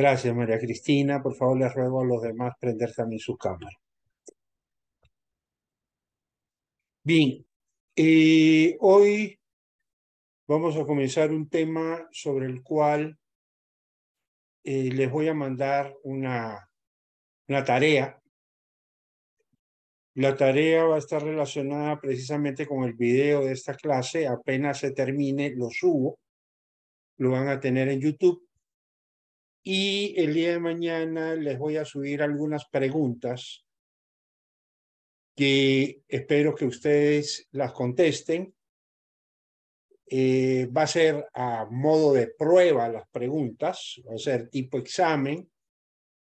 Gracias, María Cristina. Por favor, les ruego a los demás prender también su cámara. Bien, y eh, hoy vamos a comenzar un tema sobre el cual eh, les voy a mandar una, una tarea. La tarea va a estar relacionada precisamente con el video de esta clase. Apenas se termine, lo subo. Lo van a tener en YouTube y el día de mañana les voy a subir algunas preguntas que espero que ustedes las contesten. Eh, va a ser a modo de prueba las preguntas, va a ser tipo examen,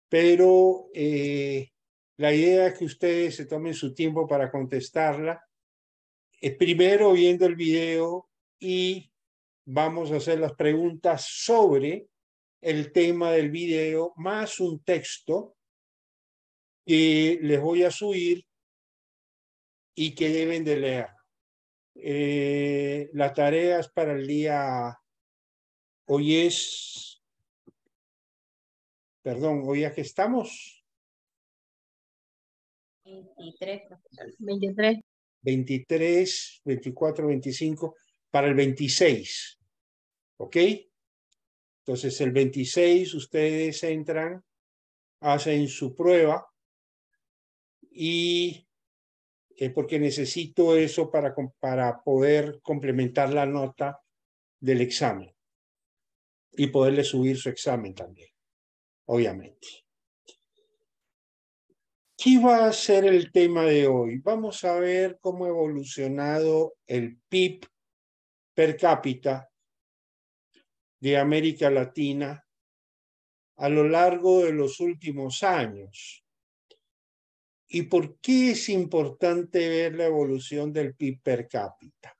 pero eh, la idea es que ustedes se tomen su tiempo para contestarla. Eh, primero viendo el video y vamos a hacer las preguntas sobre el tema del video más un texto que les voy a subir y que deben de leer. Eh, las tareas para el día hoy es, perdón, hoy es que estamos. 23. 23, 24, 25, para el 26. ¿Ok? Entonces, el 26 ustedes entran, hacen su prueba y eh, porque necesito eso para, para poder complementar la nota del examen y poderle subir su examen también, obviamente. ¿Qué va a ser el tema de hoy? Vamos a ver cómo ha evolucionado el PIB per cápita de América Latina a lo largo de los últimos años. ¿Y por qué es importante ver la evolución del PIB per cápita?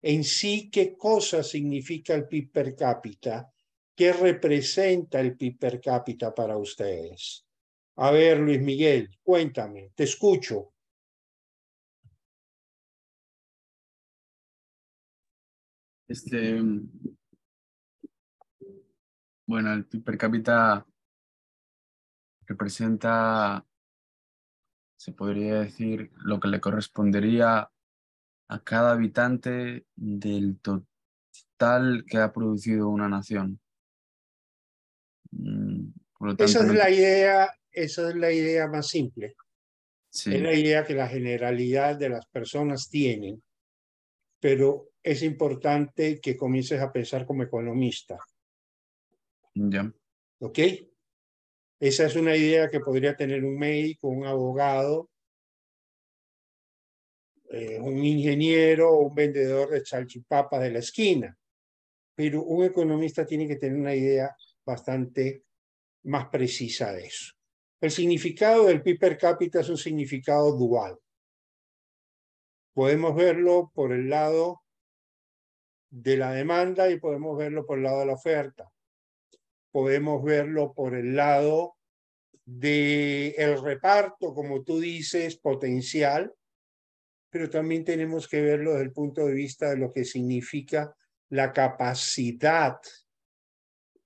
En sí, ¿qué cosa significa el PIB per cápita? ¿Qué representa el PIB per cápita para ustedes? A ver, Luis Miguel, cuéntame, te escucho. Este, bueno, el PIB per cápita representa, se podría decir, lo que le correspondería a cada habitante del total que ha producido una nación. Mm, esa es la idea, esa es la idea más simple. Es la idea que la generalidad de las personas tienen, pero es importante que comiences a pensar como economista ¿Ok? Esa es una idea que podría tener un médico, un abogado, eh, un ingeniero o un vendedor de chalchipapas de la esquina. Pero un economista tiene que tener una idea bastante más precisa de eso. El significado del PIB per cápita es un significado dual. Podemos verlo por el lado de la demanda y podemos verlo por el lado de la oferta podemos verlo por el lado del el reparto, como tú dices, potencial, pero también tenemos que verlo desde el punto de vista de lo que significa la capacidad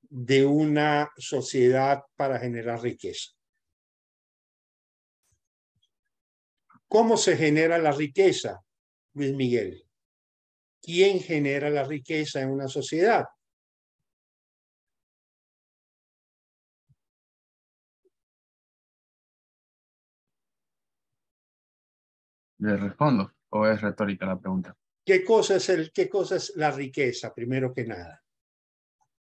de una sociedad para generar riqueza. ¿Cómo se genera la riqueza, Luis Miguel? ¿Quién genera la riqueza en una sociedad? Le respondo, o es retórica la pregunta. ¿Qué cosa es, el, qué cosa es la riqueza, primero que nada?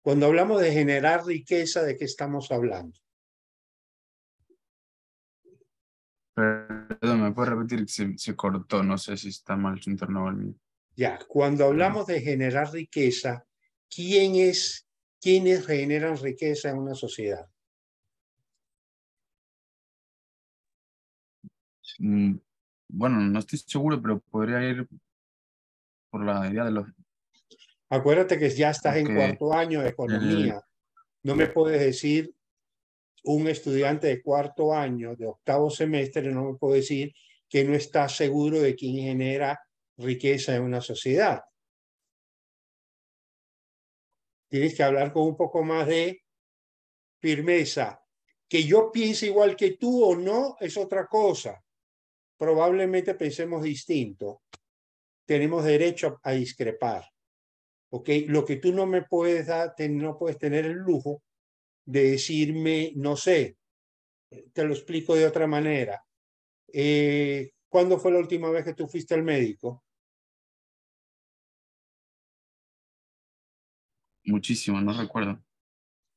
Cuando hablamos de generar riqueza, ¿de qué estamos hablando? Perdón, ¿me puedo repetir? Se, se cortó, no sé si está mal su internet o mío. Ya, cuando hablamos de generar riqueza, ¿quién es, ¿quiénes generan riqueza en una sociedad? Mm, bueno, no estoy seguro, pero podría ir por la idea de los... Acuérdate que ya estás en cuarto año de economía. No me puedes decir un estudiante de cuarto año, de octavo semestre, no me puede decir que no está seguro de quién genera riqueza en una sociedad. Tienes que hablar con un poco más de firmeza. Que yo piense igual que tú o no es otra cosa probablemente pensemos distinto, tenemos derecho a, discrepar. ¿ok? Lo que tú no me puedes dar, no puedes tener el lujo de decirme, no sé, te lo explico de otra manera. Eh, ¿Cuándo fue la última vez que tú fuiste al médico? Muchísimo, no recuerdo.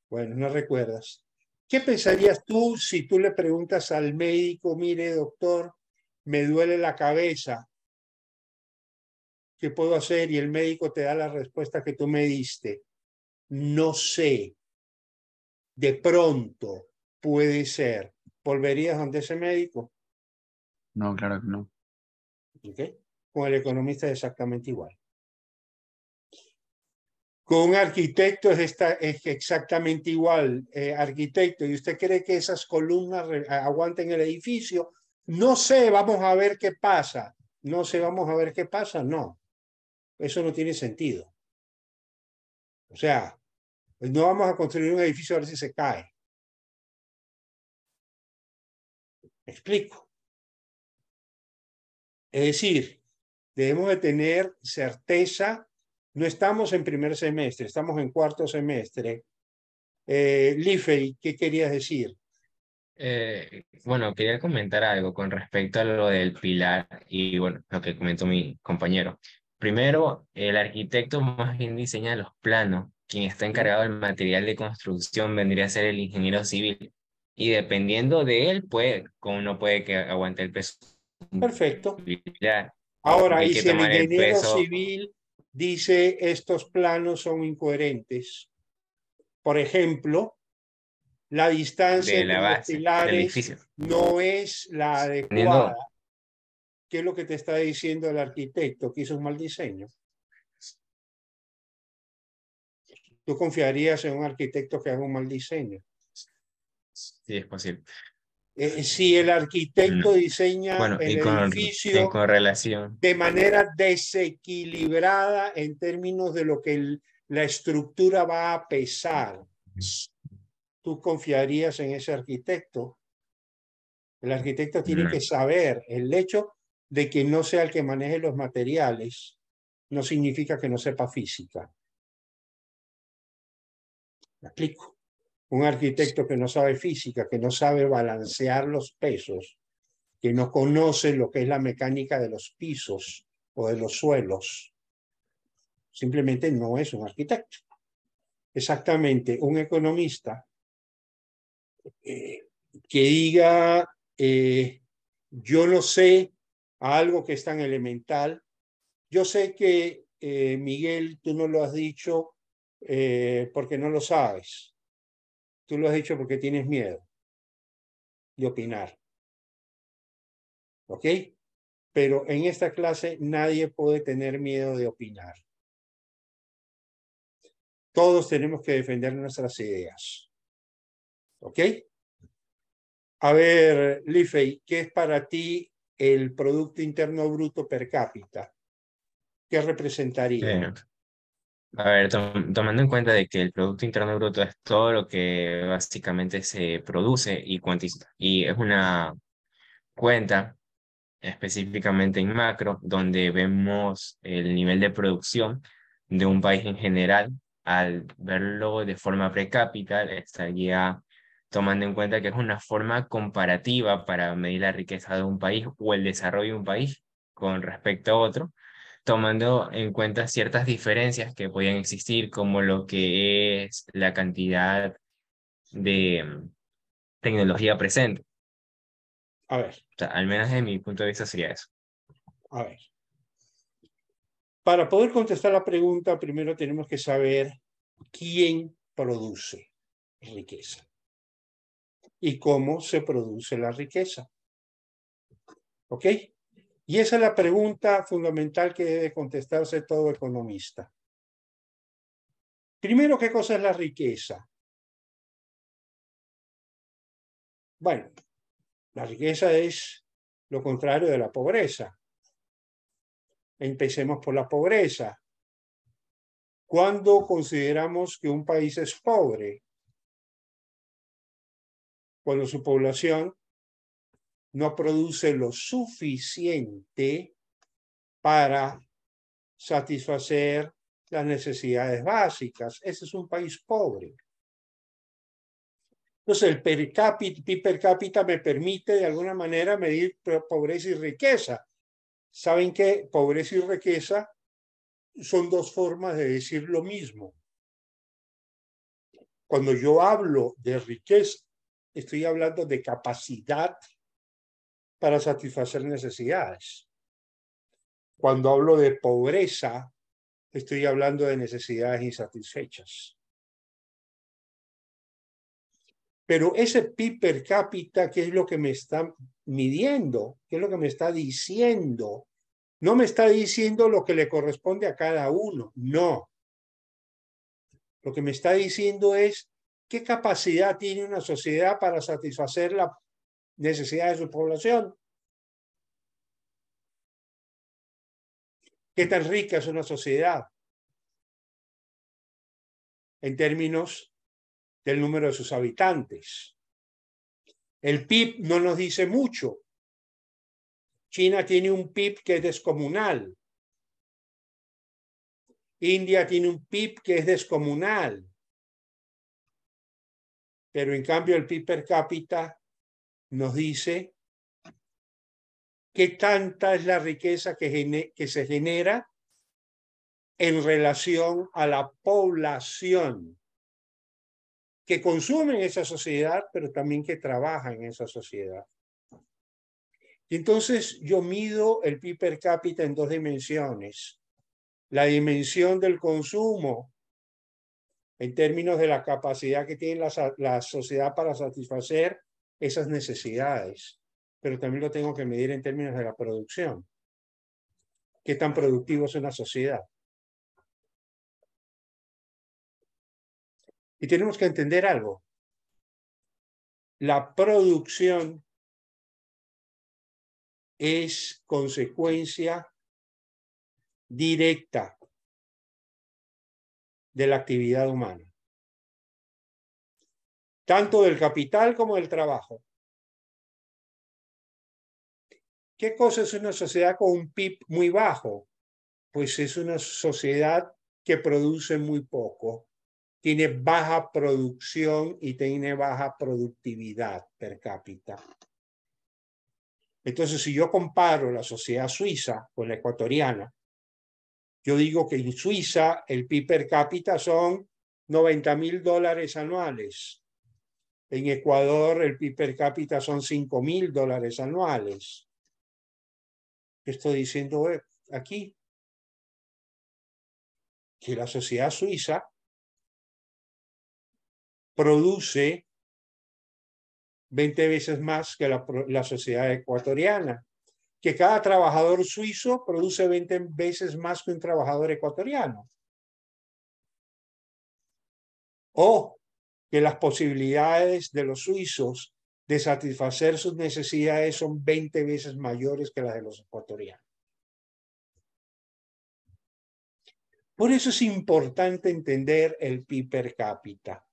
Bueno, no recuerdas. ¿Qué pensarías tú si tú le preguntas al médico, mire, doctor, me duele la cabeza, ¿qué puedo hacer? Y el médico te da la respuesta que tú me diste. No sé. De pronto puede ser. ¿Volverías donde ese médico? No, claro que no. ¿Ok? Con el economista es exactamente igual. Con un arquitecto es, esta, es exactamente igual, eh, arquitecto, y usted cree que esas columnas aguanten el edificio, no sé, vamos a ver qué pasa. No sé, vamos a ver qué pasa. No, eso no tiene sentido. O sea, pues no vamos a construir un edificio a ver si se cae. explico. Es decir, debemos de tener certeza. No estamos en primer semestre, estamos en cuarto semestre. Eh, ¿qué querías decir? Eh, bueno, quería comentar algo con respecto a lo del pilar y bueno, lo que comentó mi compañero. Primero, el arquitecto más bien diseña los planos. Quien está encargado del material de construcción vendría a ser el ingeniero civil. Y dependiendo de él, pues, como no puede que aguante el peso. Perfecto. Ahora, y si el ingeniero civil dice estos planos son incoherentes. Por ejemplo, la distancia entre la pilares no es la adecuada. ¿Qué es lo que te está diciendo el arquitecto que hizo un mal diseño? ¿Tú confiarías en un arquitecto que haga un mal diseño? Sí, es posible. Eh, si el arquitecto mm. diseña el edificio de manera desequilibrada en términos de lo que la estructura va a pesar, tú confiarías en ese arquitecto. El arquitecto tiene que saber el hecho de que no sea el que maneje los materiales, no significa que no sepa física. ¿Me explico? Un arquitecto que no sabe física, que no sabe balancear los pesos, que no conoce lo que es la mecánica de los pisos o de los suelos, simplemente no es un arquitecto. Exactamente, un economista eh, que diga, eh, yo lo sé a algo que es tan elemental. Yo sé que, eh, Miguel, tú no lo has dicho porque no lo sabes. Tú lo has dicho porque tienes miedo de opinar. ¿Ok? Pero en esta clase nadie puede tener miedo de opinar. Todos tenemos que defender nuestras ideas. ¿Ok? A ver, Lifey, ¿qué es para ti el Producto Interno Bruto per cápita? ¿Qué representaría? Eh, a ver, tomando en cuenta de que el Producto Interno Bruto es todo lo que básicamente se produce y, y es una cuenta específicamente en macro, donde vemos el nivel de producción de un país en general, al verlo de forma per cápita, estaría tomando en cuenta que es una forma comparativa para medir la riqueza de un país o el desarrollo de un país con respecto a otro, tomando en cuenta ciertas diferencias que pueden existir, como lo que es la cantidad de mm, tecnología presente. A ver. al menos desde mi punto de vista sería eso. A ver. Para poder contestar la pregunta, primero tenemos que saber quién produce riqueza y cómo se produce la riqueza. ¿Ok? Y esa es la pregunta fundamental que debe contestarse todo economista. Primero, ¿qué cosa es la riqueza? Bueno, la riqueza es lo contrario de la pobreza. Empecemos por la pobreza. Cuando consideramos que un país es pobre, cuando su población no produce lo suficiente para satisfacer las necesidades básicas. Ese es un país pobre. Entonces, el per cápita, per cápita me permite de alguna manera medir pobreza y riqueza. Saben que pobreza y riqueza son dos formas de decir lo mismo. Cuando yo hablo de riqueza, estoy hablando de capacidad para satisfacer necesidades. Cuando hablo de pobreza, estoy hablando de necesidades insatisfechas. Pero ese PIB per cápita, ¿qué es lo que me está midiendo? ¿Qué es lo que me está diciendo? No me está diciendo lo que le corresponde a cada uno, no. Lo que me está diciendo es ¿Qué capacidad tiene una sociedad para satisfacer la necesidad de su población? ¿Qué tan rica es una sociedad en términos del número de sus habitantes? El PIB no nos dice mucho. China tiene un PIB que es descomunal. India tiene un PIB que es descomunal. Pero en cambio el PIB per cápita nos dice qué tanta es la riqueza que, se genera en relación a la población que consume en esa sociedad, pero también que trabaja en esa sociedad. Y entonces yo mido el PIB per cápita en dos dimensiones. La dimensión del consumo en términos de la capacidad que tiene la, sociedad para satisfacer esas necesidades, pero también lo tengo que medir en términos de la producción. ¿Qué tan productivos es una sociedad? Y tenemos que entender algo. La producción es consecuencia directa de la actividad humana, tanto del capital como del trabajo. ¿Qué cosa es una sociedad con un PIB muy bajo? Pues es una sociedad que produce muy poco, tiene baja producción y tiene baja productividad per cápita. Entonces, si yo comparo la sociedad suiza con la ecuatoriana, yo digo que en Suiza el PIB per cápita son 90 mil dólares anuales. En Ecuador el PIB per cápita son 5 mil dólares anuales. estoy diciendo eh, aquí? Que la sociedad suiza produce 20 veces más que la sociedad ecuatoriana que cada trabajador suizo produce 20 veces más que un trabajador ecuatoriano. O que las posibilidades de los suizos de satisfacer sus necesidades son 20 veces mayores que las de los ecuatorianos. Por eso es importante entender el PIB per cápita.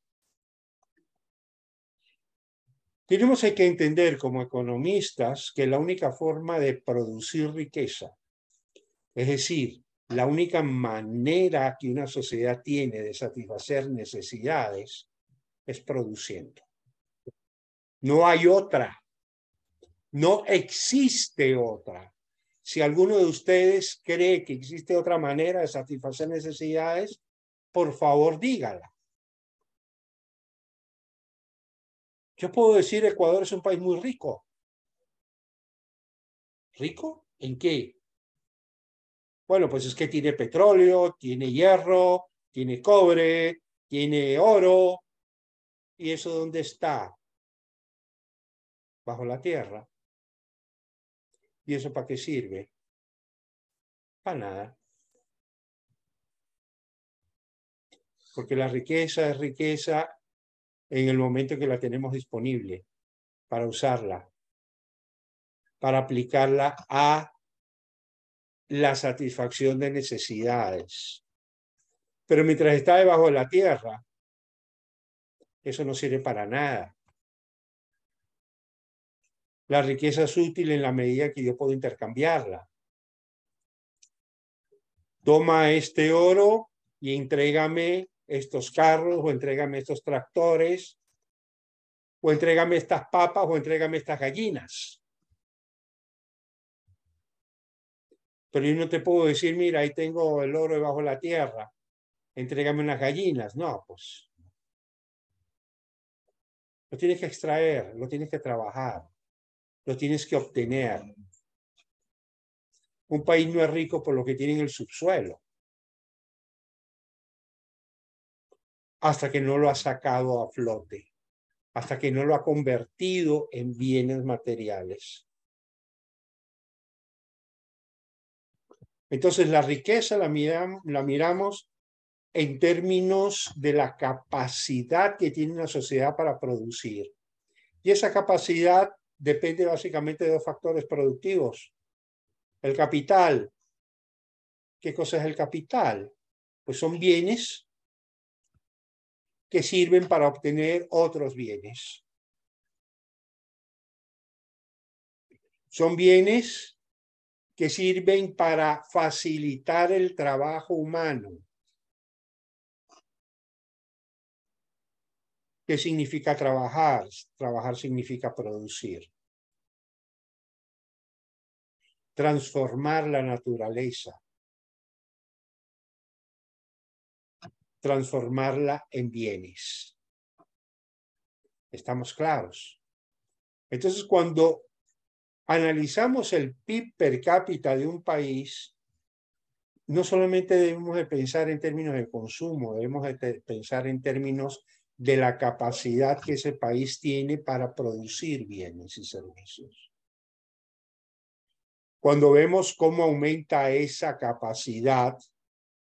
Tenemos que entender como economistas que la única forma de producir riqueza, es decir, la única manera que una sociedad tiene de satisfacer necesidades es produciendo. No hay otra. No existe otra. Si alguno de ustedes cree que existe otra manera de satisfacer necesidades, por favor dígala. Yo puedo decir Ecuador es un país muy rico. ¿Rico? ¿En qué? Bueno, pues es que tiene petróleo, tiene hierro, tiene cobre, tiene oro. ¿Y eso dónde está? Bajo la tierra. ¿Y eso para qué sirve? Para nada. Porque la riqueza es riqueza en el momento que la tenemos disponible para usarla, para aplicarla a la satisfacción de necesidades. Pero mientras está debajo de la tierra, eso no sirve para nada. La riqueza es útil en la medida que yo puedo intercambiarla. Toma este oro y entrégame estos carros o entrégame estos tractores o entrégame estas papas o entrégame estas gallinas. Pero yo no te puedo decir, mira, ahí tengo el oro debajo de la tierra, entrégame unas gallinas. No, pues. Lo tienes que extraer, lo tienes que trabajar, lo tienes que obtener. Un país no es rico por lo que tiene en el subsuelo. hasta que no lo ha sacado a flote, hasta que no lo ha convertido en bienes materiales. Entonces la riqueza la, miramos en términos de la capacidad que tiene la sociedad para producir. Y esa capacidad depende básicamente de dos factores productivos. El capital. ¿Qué cosa es el capital? Pues son bienes que sirven para obtener otros bienes. Son bienes que sirven para facilitar el trabajo humano. ¿Qué significa trabajar? Trabajar significa producir. Transformar la naturaleza. transformarla en bienes. ¿Estamos claros? Entonces, cuando analizamos el PIB per cápita de un país, no solamente debemos de pensar en términos de consumo, debemos de pensar en términos de la capacidad que ese país tiene para producir bienes y servicios. Cuando vemos cómo aumenta esa capacidad,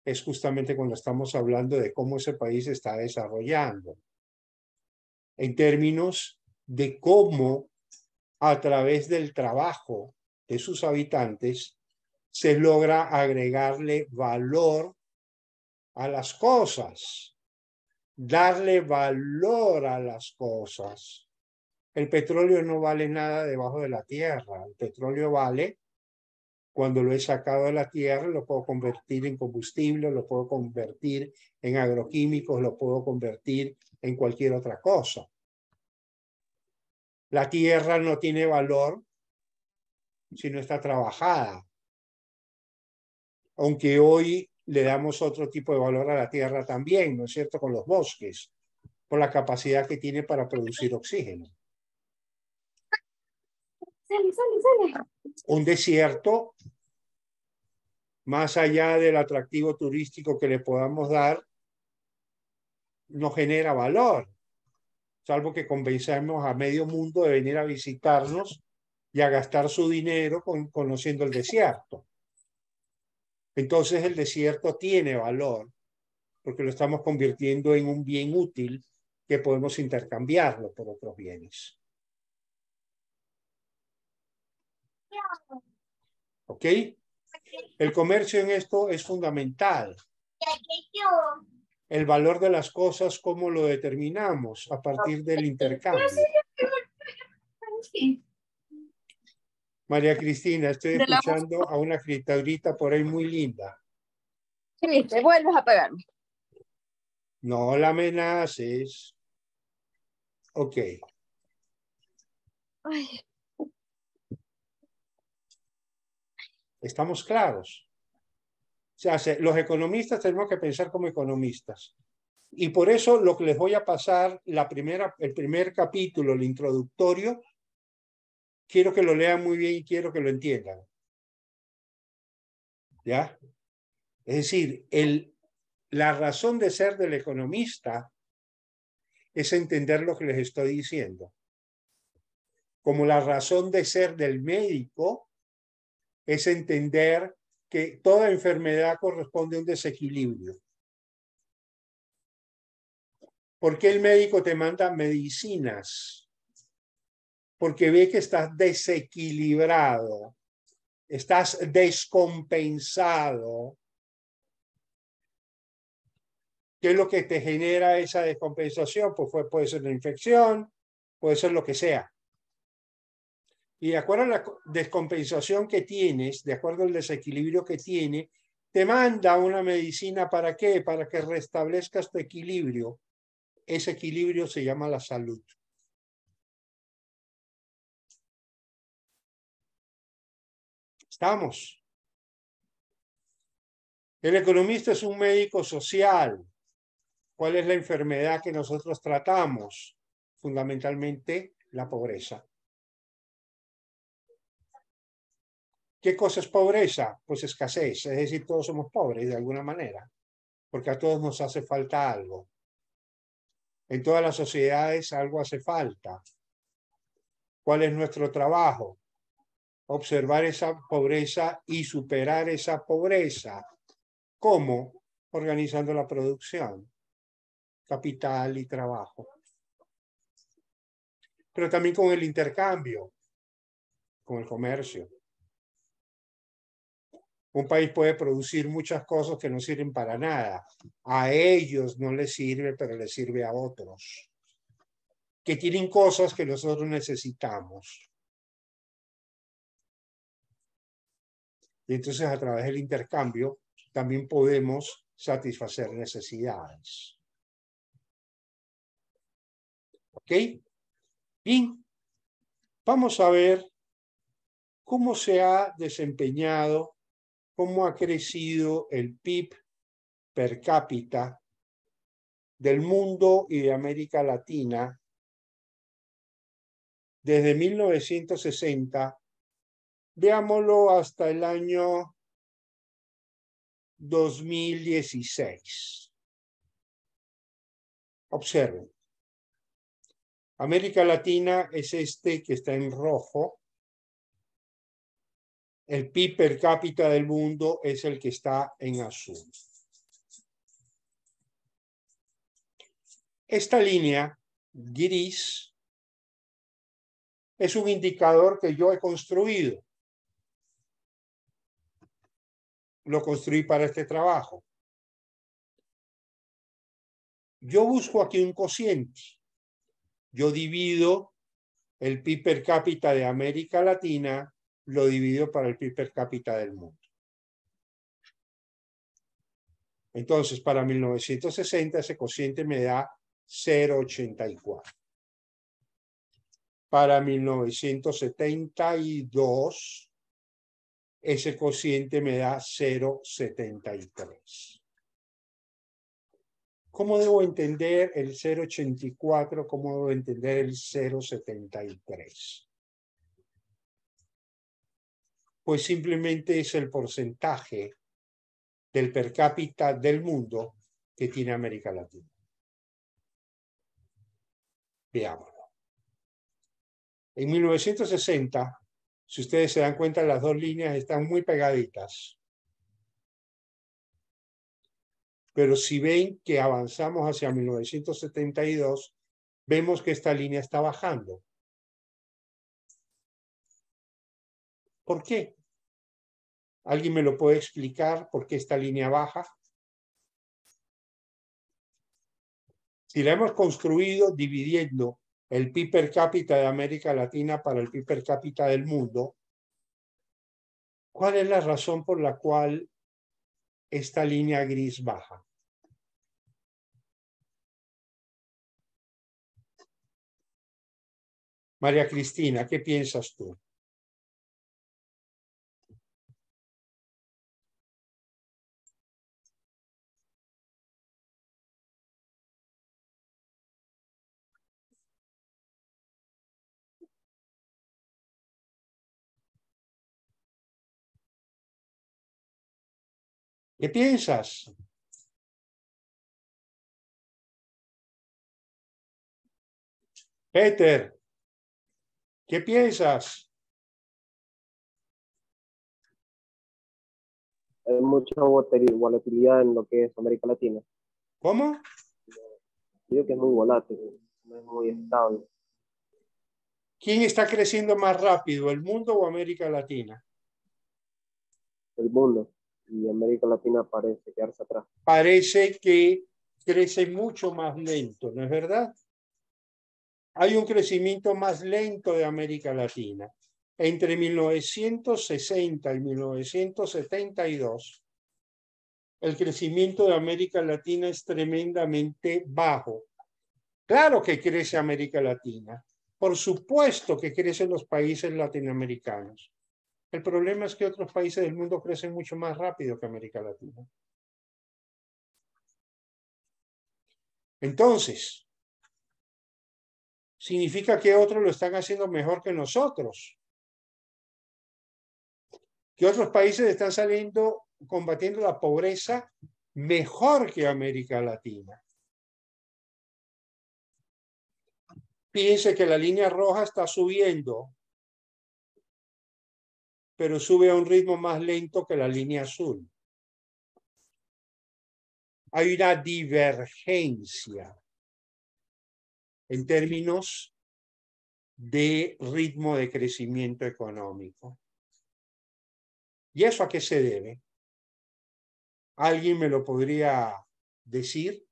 es justamente cuando estamos hablando de cómo ese país está desarrollando. En términos de cómo a través del trabajo de sus habitantes se logra agregarle valor a las cosas, darle valor a las cosas. El petróleo no vale nada debajo de la tierra, el petróleo vale cuando lo he sacado de la tierra, lo puedo convertir en combustible, lo puedo convertir en agroquímicos, lo puedo convertir en cualquier otra cosa. La tierra no tiene valor si no está trabajada. Aunque hoy le damos otro tipo de valor a la tierra también, ¿no es cierto?, con los bosques, por la capacidad que tiene para producir oxígeno. Un desierto, más allá del atractivo turístico que le podamos dar, no genera valor, salvo que convencemos a medio mundo de venir a visitarnos y a gastar su dinero con, conociendo el desierto. Entonces el desierto tiene valor, porque lo estamos convirtiendo en un bien útil que podemos intercambiarlo por otros bienes. ¿Ok? El comercio en esto es fundamental. El valor de las cosas, ¿cómo lo determinamos? A partir del intercambio. María Cristina, estoy escuchando a una criaturita por ahí muy linda. Sí, te vuelves a pegarme. No la amenaces. Ok. Ay. Estamos claros. O sea, los economistas tenemos que pensar como economistas. Y por eso lo que les voy a pasar, la primera, el primer capítulo, el introductorio, quiero que lo lean muy bien y quiero que lo entiendan. ¿Ya? Es decir, el, la razón de ser del economista es entender lo que les estoy diciendo. Como la razón de ser del médico es entender que toda enfermedad corresponde a un desequilibrio. ¿Por qué el médico te manda medicinas? Porque ve que estás desequilibrado, estás descompensado. ¿Qué es lo que te genera esa descompensación? Pues puede ser una infección, puede ser lo que sea y de acuerdo a la descompensación que tienes, de acuerdo al desequilibrio que tiene, te manda una medicina para qué? Para que restablezcas tu equilibrio. Ese equilibrio se llama la salud. ¿Estamos? El economista es un médico social. ¿Cuál es la enfermedad que nosotros tratamos? Fundamentalmente la pobreza. ¿Qué cosa es pobreza? Pues escasez, es decir, todos somos pobres de alguna manera, porque a todos nos hace falta algo. En todas las sociedades algo hace falta. ¿Cuál es nuestro trabajo? Observar esa pobreza y superar esa pobreza. ¿Cómo? Organizando la producción, capital y trabajo. Pero también con el intercambio, con el comercio. Un país puede producir muchas cosas que no sirven para nada. A ellos no les sirve, pero les sirve a otros. Que tienen cosas que nosotros necesitamos. Y entonces a través del intercambio también podemos satisfacer necesidades. ¿Ok? Bien, vamos a ver cómo se ha desempeñado cómo ha crecido el PIB per cápita del mundo y de América Latina desde 1960, veámoslo hasta el año 2016. Observen. América Latina es este que está en rojo, el PIB per cápita del mundo es el que está en azul. Esta línea gris es un indicador que yo he construido. Lo construí para este trabajo. Yo busco aquí un cociente. Yo divido el PIB per cápita de América Latina lo dividió para el PIB per cápita del mundo. Entonces, para 1960 ese cociente me da 0,84. Para 1972 ese cociente me da 0,73. ¿Cómo debo entender el 0,84? ¿Cómo debo entender el 0,73? pues simplemente es el porcentaje del per cápita del mundo que tiene América Latina. Veámoslo. En 1960, si ustedes se dan cuenta, las dos líneas están muy pegaditas. Pero si ven que avanzamos hacia 1972, vemos que esta línea está bajando. ¿Por qué? ¿Alguien me lo puede explicar por qué esta línea baja? Si la hemos construido dividiendo el PIB per cápita de América Latina para el PIB per cápita del mundo, ¿cuál es la razón por la cual esta línea gris baja? María Cristina, ¿qué piensas tú? ¿Qué piensas? Peter, ¿qué piensas? Hay mucha volatilidad en lo que es América Latina. ¿Cómo? Yo que es muy volátil, no es muy estable. ¿Quién está creciendo más rápido, el mundo o América Latina? El mundo y América Latina parece quedarse atrás. Parece que crece mucho más lento, ¿no es verdad? Hay un crecimiento más lento de América Latina. Entre 1960 y 1972, el crecimiento de América Latina es tremendamente bajo. Claro que crece América Latina. Por supuesto que crecen los países latinoamericanos. El problema es que otros países del mundo crecen mucho más rápido que América Latina. Entonces, significa que otros lo están haciendo mejor que nosotros. Que otros países están saliendo combatiendo la pobreza mejor que América Latina. Piense que la línea roja está subiendo pero sube a un ritmo más lento que la línea azul. Hay una divergencia en términos de ritmo de crecimiento económico. ¿Y eso a qué se debe? ¿Alguien me lo podría decir?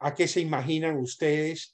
¿A qué se imaginan ustedes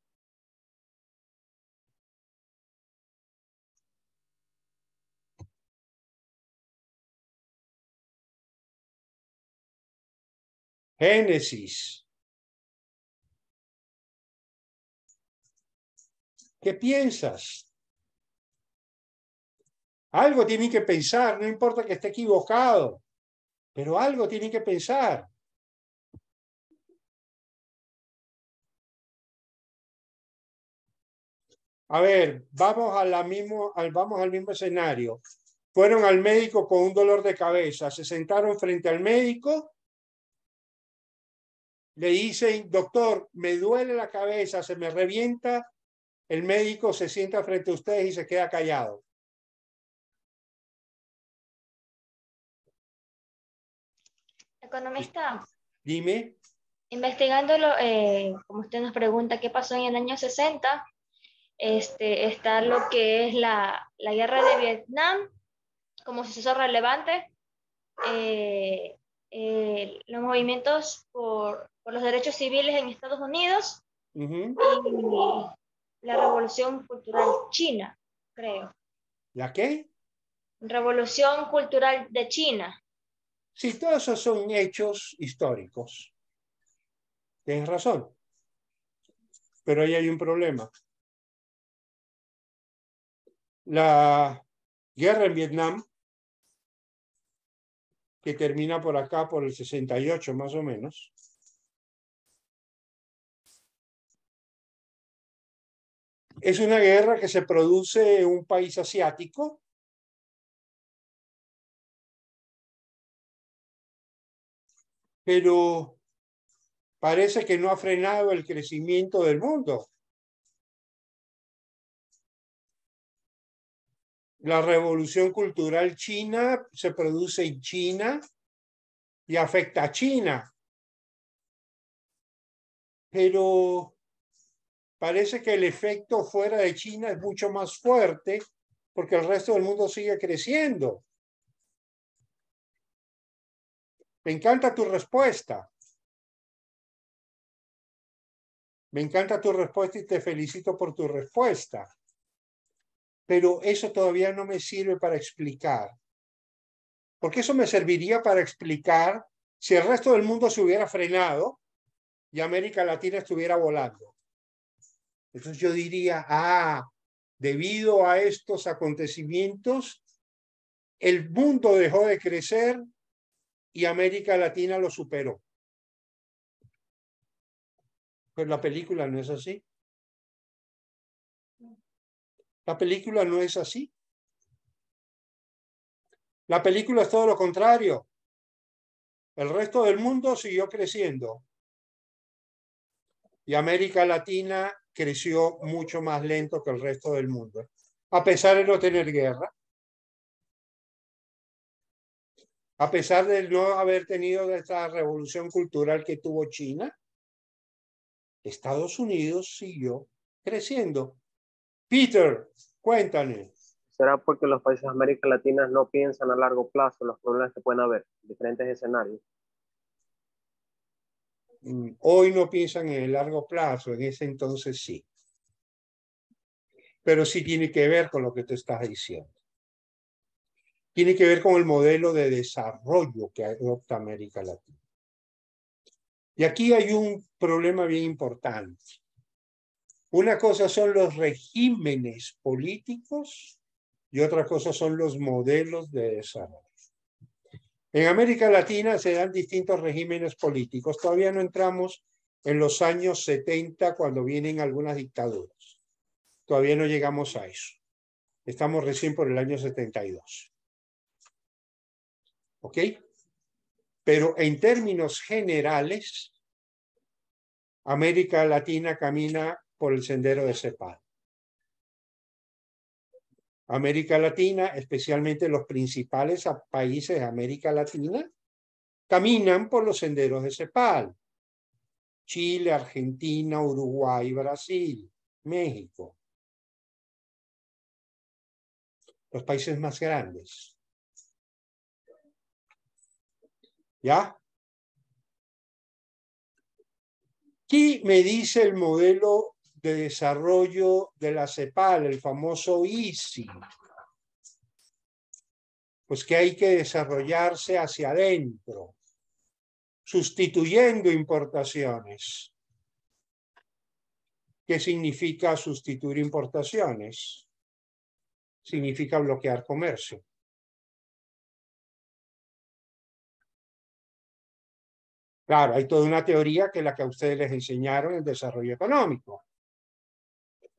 Génesis. ¿Qué piensas? Algo tiene que pensar, no importa que esté equivocado, pero algo tiene que pensar. A ver, vamos, mismo, vamos al mismo escenario. Fueron al médico con un dolor de cabeza, se sentaron frente al médico le dicen, doctor, me duele la cabeza, se me revienta, el médico se sienta frente a ustedes y se queda callado. Economista. Dime. Investigándolo, eh, como usted nos pregunta, ¿qué pasó en el año 60? Este, está lo que es la, guerra de Vietnam como suceso relevante. Eh, eh, los movimientos por, los derechos civiles en Estados Unidos y la revolución cultural china, creo. ¿La qué? Revolución cultural de China. Sí, todos esos son hechos históricos. Tienes razón. Pero ahí hay un problema. La guerra en Vietnam que termina por acá, por el 68 más o menos. Es una guerra que se produce en un país asiático. Pero parece que no ha frenado el crecimiento del mundo. La revolución cultural china se produce en China y afecta a China. Pero parece que el efecto fuera de China es mucho más fuerte porque el resto del mundo sigue creciendo. Me encanta tu respuesta. Me encanta tu respuesta y te felicito por tu respuesta pero eso todavía no me sirve para explicar. Porque eso me serviría para explicar si el resto del mundo se hubiera frenado y América Latina estuviera volando. Entonces yo diría, ah, debido a estos acontecimientos, el mundo dejó de crecer y América Latina lo superó. Pero la película no es así. La película no es así. La película es todo lo contrario. El resto del mundo siguió creciendo y América Latina creció mucho más lento que el resto del mundo, a pesar de no tener guerra, a pesar de no haber tenido esta revolución cultural que tuvo China, Estados Unidos siguió creciendo Peter, cuéntame. ¿Será porque los países de América Latina no piensan a largo plazo los problemas que pueden haber, diferentes escenarios? Mm, hoy no piensan en el largo plazo, en ese entonces sí. Pero sí tiene que ver con lo que tú estás diciendo. Tiene que ver con el modelo de desarrollo que adopta América Latina. Y aquí hay un problema bien importante. Una cosa son los regímenes políticos y otra cosa son los modelos de desarrollo. En América Latina se dan distintos regímenes políticos. Todavía no entramos en los años 70 cuando vienen algunas dictaduras. Todavía no llegamos a eso. Estamos recién por el año 72. ¿Ok? Pero en términos generales, América Latina camina por el sendero de CEPAL. América Latina, especialmente los principales países de América Latina, caminan por los senderos de CEPAL. Chile, Argentina, Uruguay, Brasil, México. Los países más grandes. ¿Ya? ¿Qué me dice el modelo de desarrollo de la CEPAL, el famoso ISI, pues que hay que desarrollarse hacia adentro, sustituyendo importaciones. ¿Qué significa sustituir importaciones? Significa bloquear comercio. Claro, hay toda una teoría que es la que a ustedes les enseñaron, el desarrollo económico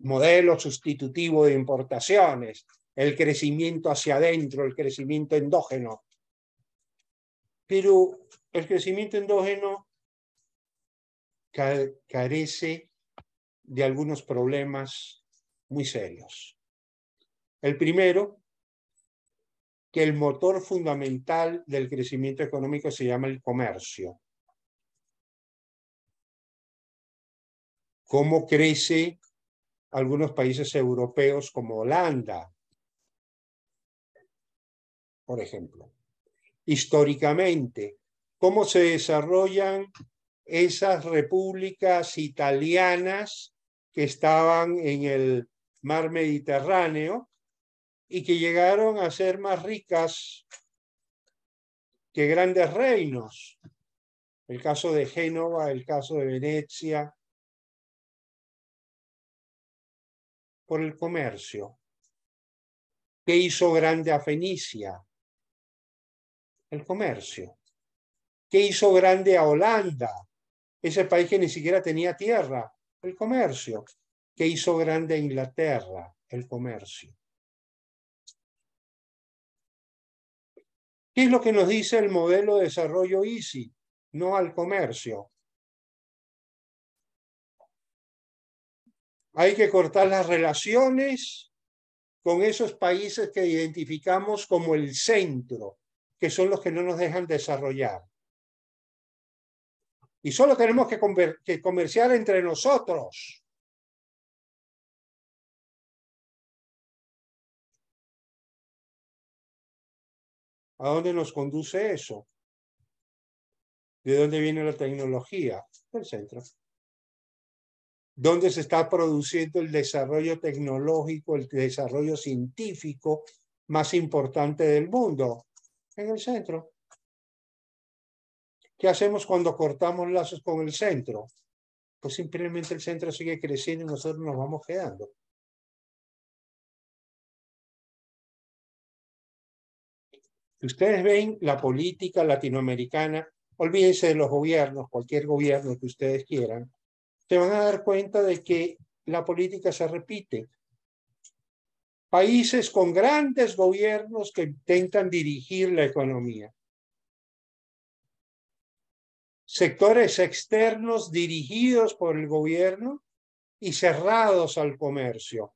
modelo sustitutivo de importaciones, el crecimiento hacia adentro, el crecimiento endógeno. Pero el crecimiento endógeno carece de algunos problemas muy serios. El primero, que el motor fundamental del crecimiento económico se llama el comercio. ¿Cómo crece algunos países europeos como Holanda, por ejemplo. Históricamente, ¿cómo se desarrollan esas repúblicas italianas que estaban en el mar Mediterráneo y que llegaron a ser más ricas que grandes reinos? El caso de Génova, el caso de Venecia, por el comercio, que hizo grande a Fenicia, el comercio, que hizo grande a Holanda, ese país que ni siquiera tenía tierra, el comercio, que hizo grande a Inglaterra, el comercio. ¿Qué es lo que nos dice el modelo de desarrollo ISI? No al comercio, Hay que cortar las relaciones con esos países que identificamos como el centro, que son los que no nos dejan desarrollar. Y solo tenemos que, comerciar entre nosotros. ¿A dónde nos conduce eso? ¿De dónde viene la tecnología? Del centro. ¿Dónde se está produciendo el desarrollo tecnológico, el desarrollo científico más importante del mundo, en el centro. ¿Qué hacemos cuando cortamos lazos con el centro? Pues simplemente el centro sigue creciendo y nosotros nos vamos quedando. ustedes ven la política latinoamericana, olvídense de los gobiernos, cualquier gobierno que ustedes quieran, se van a dar cuenta de que la política se repite. Países con grandes gobiernos que intentan dirigir la economía. Sectores externos dirigidos por el gobierno y cerrados al comercio.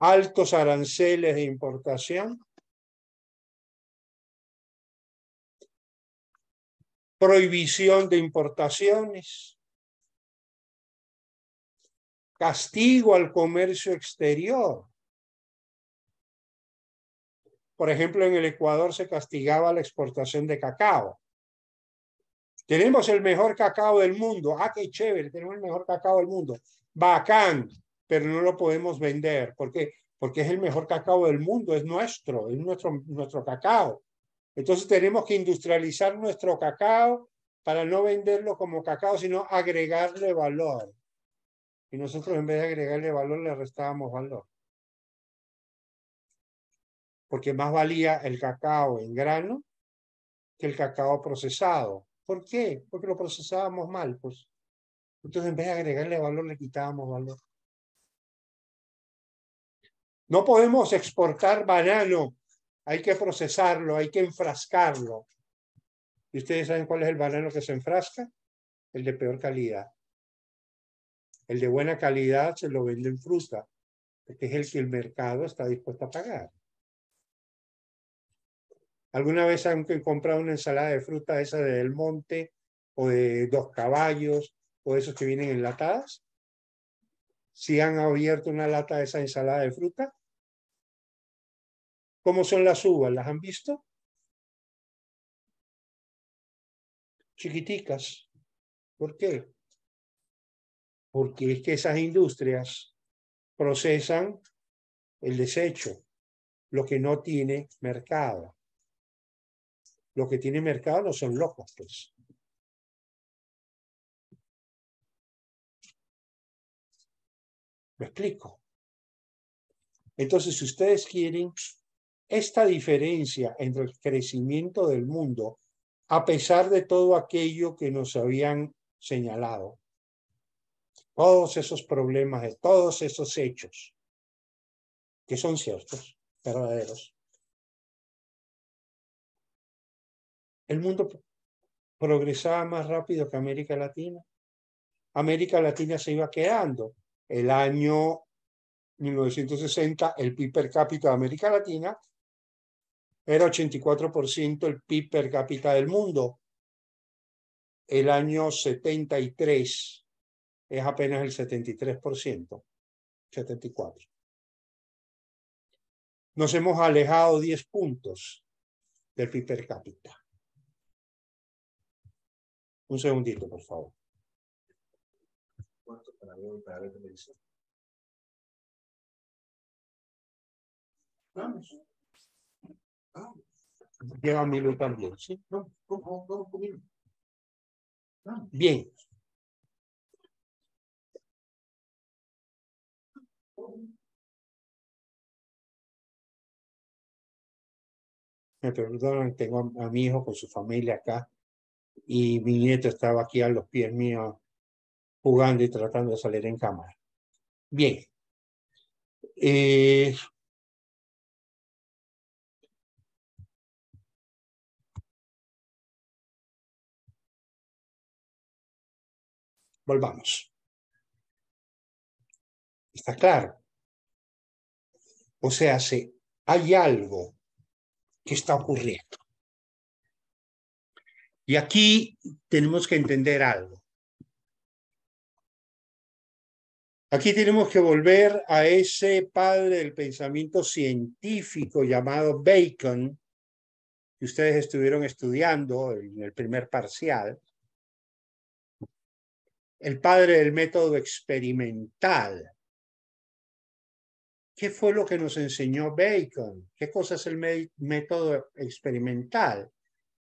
Altos aranceles de importación. Prohibición de importaciones castigo al comercio exterior. Por ejemplo, en el Ecuador se castigaba la exportación de cacao. Tenemos el mejor cacao del mundo. Ah, qué chévere, tenemos el mejor cacao del mundo. Bacán, pero no lo podemos vender. ¿Por qué? Porque es el mejor cacao del mundo, es nuestro, es nuestro, nuestro cacao. Entonces tenemos que industrializar nuestro cacao para no venderlo como cacao, sino agregarle valor y nosotros en vez de agregarle valor le restábamos valor. Porque más valía el cacao en grano que el cacao procesado. ¿Por qué? Porque lo procesábamos mal, pues. Entonces en vez de agregarle valor le quitábamos valor. No podemos exportar banano, hay que procesarlo, hay que enfrascarlo. ¿Y ustedes saben cuál es el banano que se enfrasca? El de peor calidad. El de buena calidad se lo vende en fruta, que es el que el mercado está dispuesto a pagar. ¿Alguna vez han comprado una ensalada de fruta esa de Del Monte o de Dos Caballos o esos que vienen enlatadas? ¿Si han abierto una lata de esa ensalada de fruta? ¿Cómo son las uvas? ¿Las han visto? Chiquiticas. ¿Por qué? porque es que esas industrias procesan el desecho, lo que no tiene mercado. Lo que tiene mercado no son locos, pues. ¿Me explico? Entonces, si ustedes quieren, esta diferencia entre el crecimiento del mundo, a pesar de todo aquello que nos habían señalado, todos esos problemas, todos esos hechos, que son ciertos, verdaderos. El mundo progresaba más rápido que América Latina. América Latina se iba quedando. El año 1960, el PIB per cápita de América Latina era 84% el PIB per cápita del mundo. El año 73, es apenas el 73%, 74%. Nos hemos alejado 10 puntos del PIB per cápita. Un segundito, por favor. ¿Cuánto para ver, para ver televisión? Vamos. Vamos. Lleva Milo también, No, no, Vamos. Bien, me perdonan, tengo a, mi hijo con su familia acá y mi nieto estaba aquí a los pies míos jugando y tratando de salir en cámara. Bien. Eh, volvamos. ¿Está claro? O sea, si hay algo ¿Qué está ocurriendo. Y aquí tenemos que entender algo. Aquí tenemos que volver a ese padre del pensamiento científico llamado Bacon, que ustedes estuvieron estudiando en el primer parcial, el padre del método experimental, ¿Qué fue lo que nos enseñó Bacon? ¿Qué cosa es el método experimental?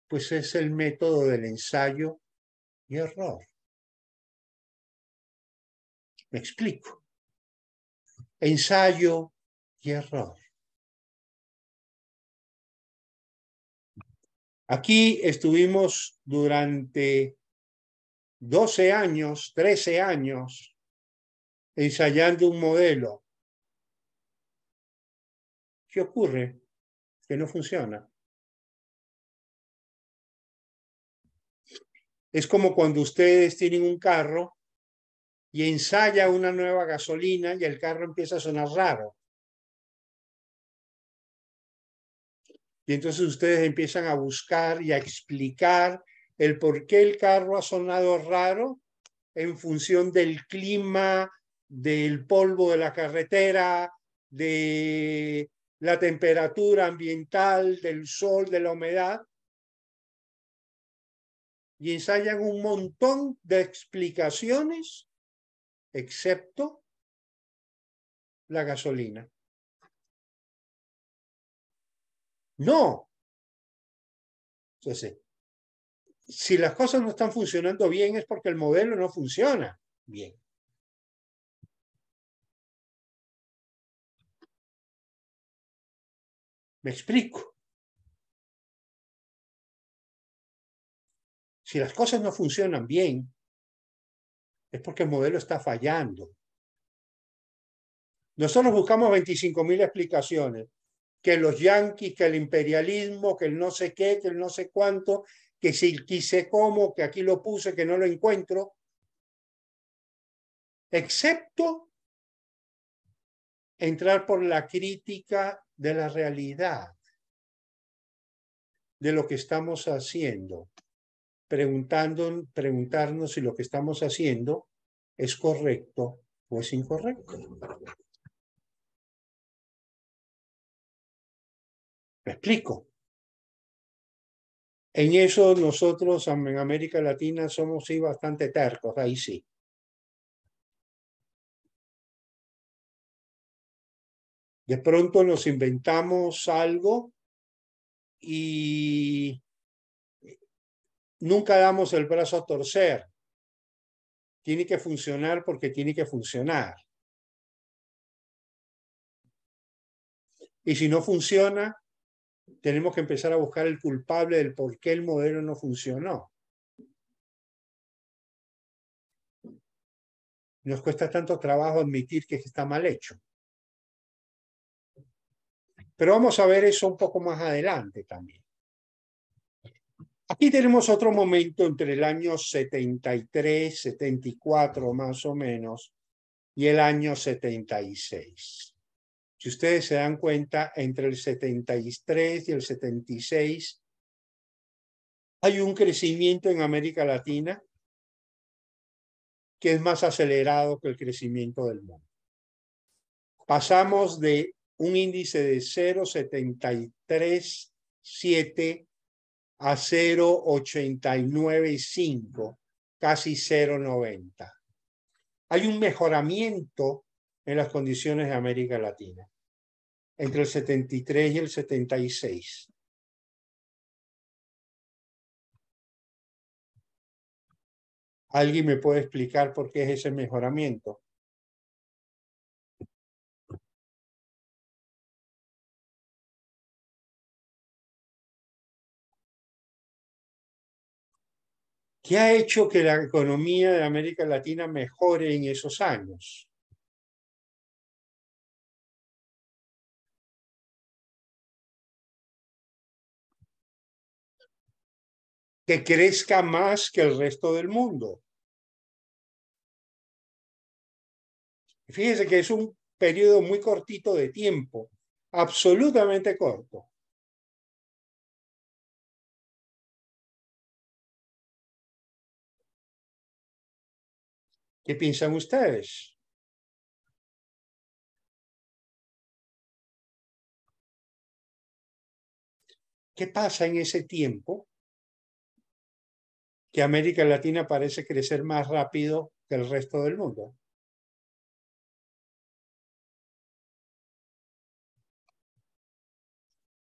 Pues es el método del ensayo y error. Me explico. Ensayo y error. Aquí estuvimos durante 12 años, 13 años, ensayando un modelo ¿Qué ocurre? Que no funciona. Es como cuando ustedes tienen un carro y ensaya una nueva gasolina y el carro empieza a sonar raro. Y entonces ustedes empiezan a buscar y a explicar el por qué el carro ha sonado raro en función del clima, del polvo de la carretera, de la temperatura ambiental, del sol, de la humedad, y ensayan un montón de explicaciones, excepto la gasolina. No. Entonces, si las cosas no están funcionando bien es porque el modelo no funciona bien. Me explico. Si las cosas no funcionan bien, es porque el modelo está fallando. Nosotros buscamos 25.000 explicaciones, que los yanquis, que el imperialismo, que el no sé qué, que el no sé cuánto, que si quise cómo, que aquí lo puse, que no lo encuentro, excepto entrar por la crítica de la realidad de lo que estamos haciendo, preguntando, preguntarnos si lo que estamos haciendo es correcto o es incorrecto. ¿Me explico? En eso nosotros en América Latina somos sí bastante tercos, ahí sí. De pronto nos inventamos algo y nunca damos el brazo a torcer. Tiene que funcionar porque tiene que funcionar. Y si no funciona, tenemos que empezar a buscar el culpable del por qué el modelo no funcionó. Nos cuesta tanto trabajo admitir que está mal hecho. Pero vamos a ver eso un poco más adelante también. Aquí tenemos otro momento entre el año 73, 74 más o menos, y el año 76. Si ustedes se dan cuenta, entre el 73 y el 76 hay un crecimiento en América Latina que es más acelerado que el crecimiento del mundo. Pasamos de un índice de 0,737 a 0,895, casi 0,90. Hay un mejoramiento en las condiciones de América Latina entre el 73 y el 76. ¿Alguien me puede explicar por qué es ese mejoramiento? ha hecho que la economía de América Latina mejore en esos años? que crezca más que el resto del mundo. Fíjense que es un periodo muy cortito de tiempo, absolutamente corto. ¿Qué piensan ustedes? ¿Qué pasa en ese tiempo que América Latina parece crecer más rápido que el resto del mundo?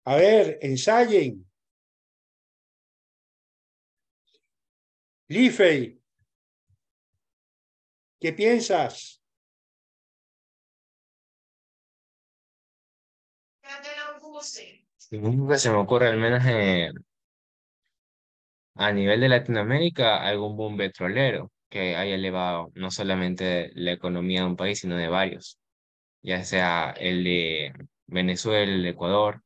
A ver, ensayen. Lifey, ¿Qué piensas? Nunca se me ocurre, al menos a nivel de Latinoamérica, algún boom petrolero que haya elevado no solamente la economía de un país, sino de varios, ya sea el de Venezuela, el Ecuador,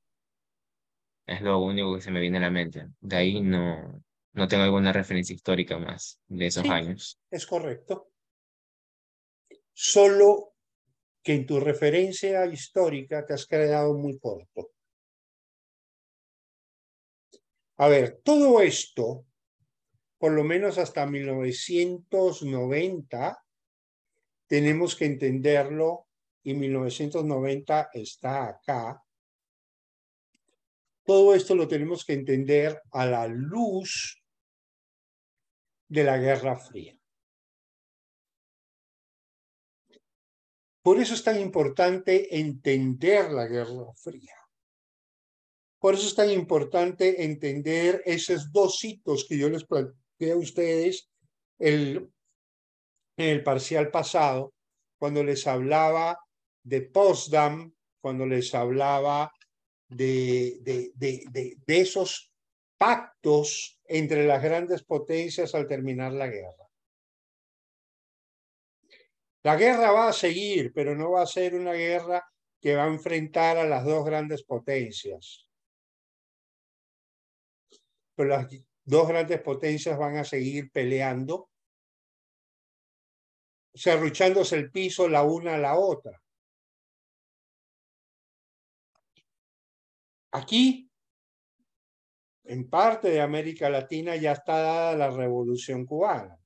es lo único que se me viene a la mente. De ahí no, no tengo alguna referencia histórica más de esos años. Es correcto solo que en tu referencia histórica te has quedado muy corto. A ver, todo esto, por lo menos hasta 1990, tenemos que entenderlo y 1990 está acá. Todo esto lo tenemos que entender a la luz de la Guerra Fría. Por eso es tan importante entender la Guerra Fría. Por eso es tan importante entender esos dos hitos que yo les planteé a ustedes el, en el parcial pasado, cuando les hablaba de Potsdam, cuando les hablaba de, de, de, de esos pactos entre las grandes potencias al terminar la guerra. La guerra va a seguir, pero no va a ser una guerra que va a enfrentar a las dos grandes potencias. Pero las dos grandes potencias van a seguir peleando, cerruchándose el piso la una a la otra. Aquí, en parte de América Latina, ya está dada la revolución cubana.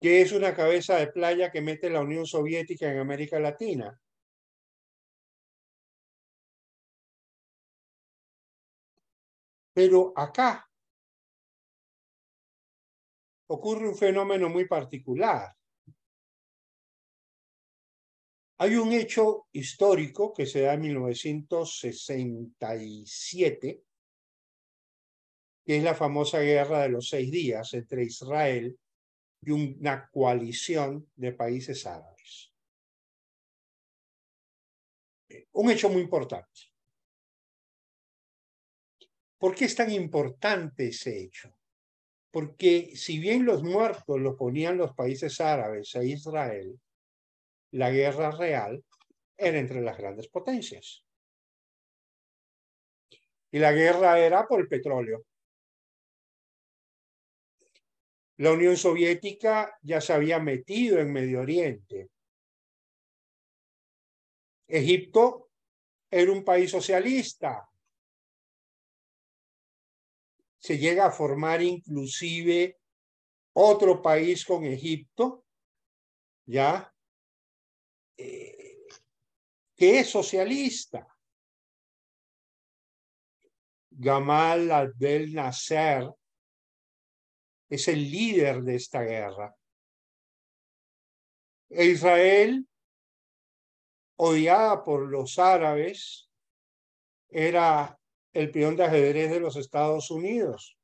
que es una cabeza de playa que mete la Unión Soviética en América Latina. Pero acá ocurre un fenómeno muy particular. Hay un hecho histórico que se da en 1967, que es la famosa guerra de los seis días entre Israel y una coalición de países árabes. Un hecho muy importante. ¿Por qué es tan importante ese hecho? Porque si bien los muertos los ponían los países árabes a e Israel, la guerra real era entre las grandes potencias. Y la guerra era por el petróleo. La Unión Soviética ya se había metido en Medio Oriente. Egipto era un país socialista. Se llega a formar inclusive otro país con Egipto, ¿ya? Eh, que es socialista. Gamal Abdel Nasser es el líder de esta guerra. E Israel, odiada por los árabes, era el peón de ajedrez de los Estados Unidos.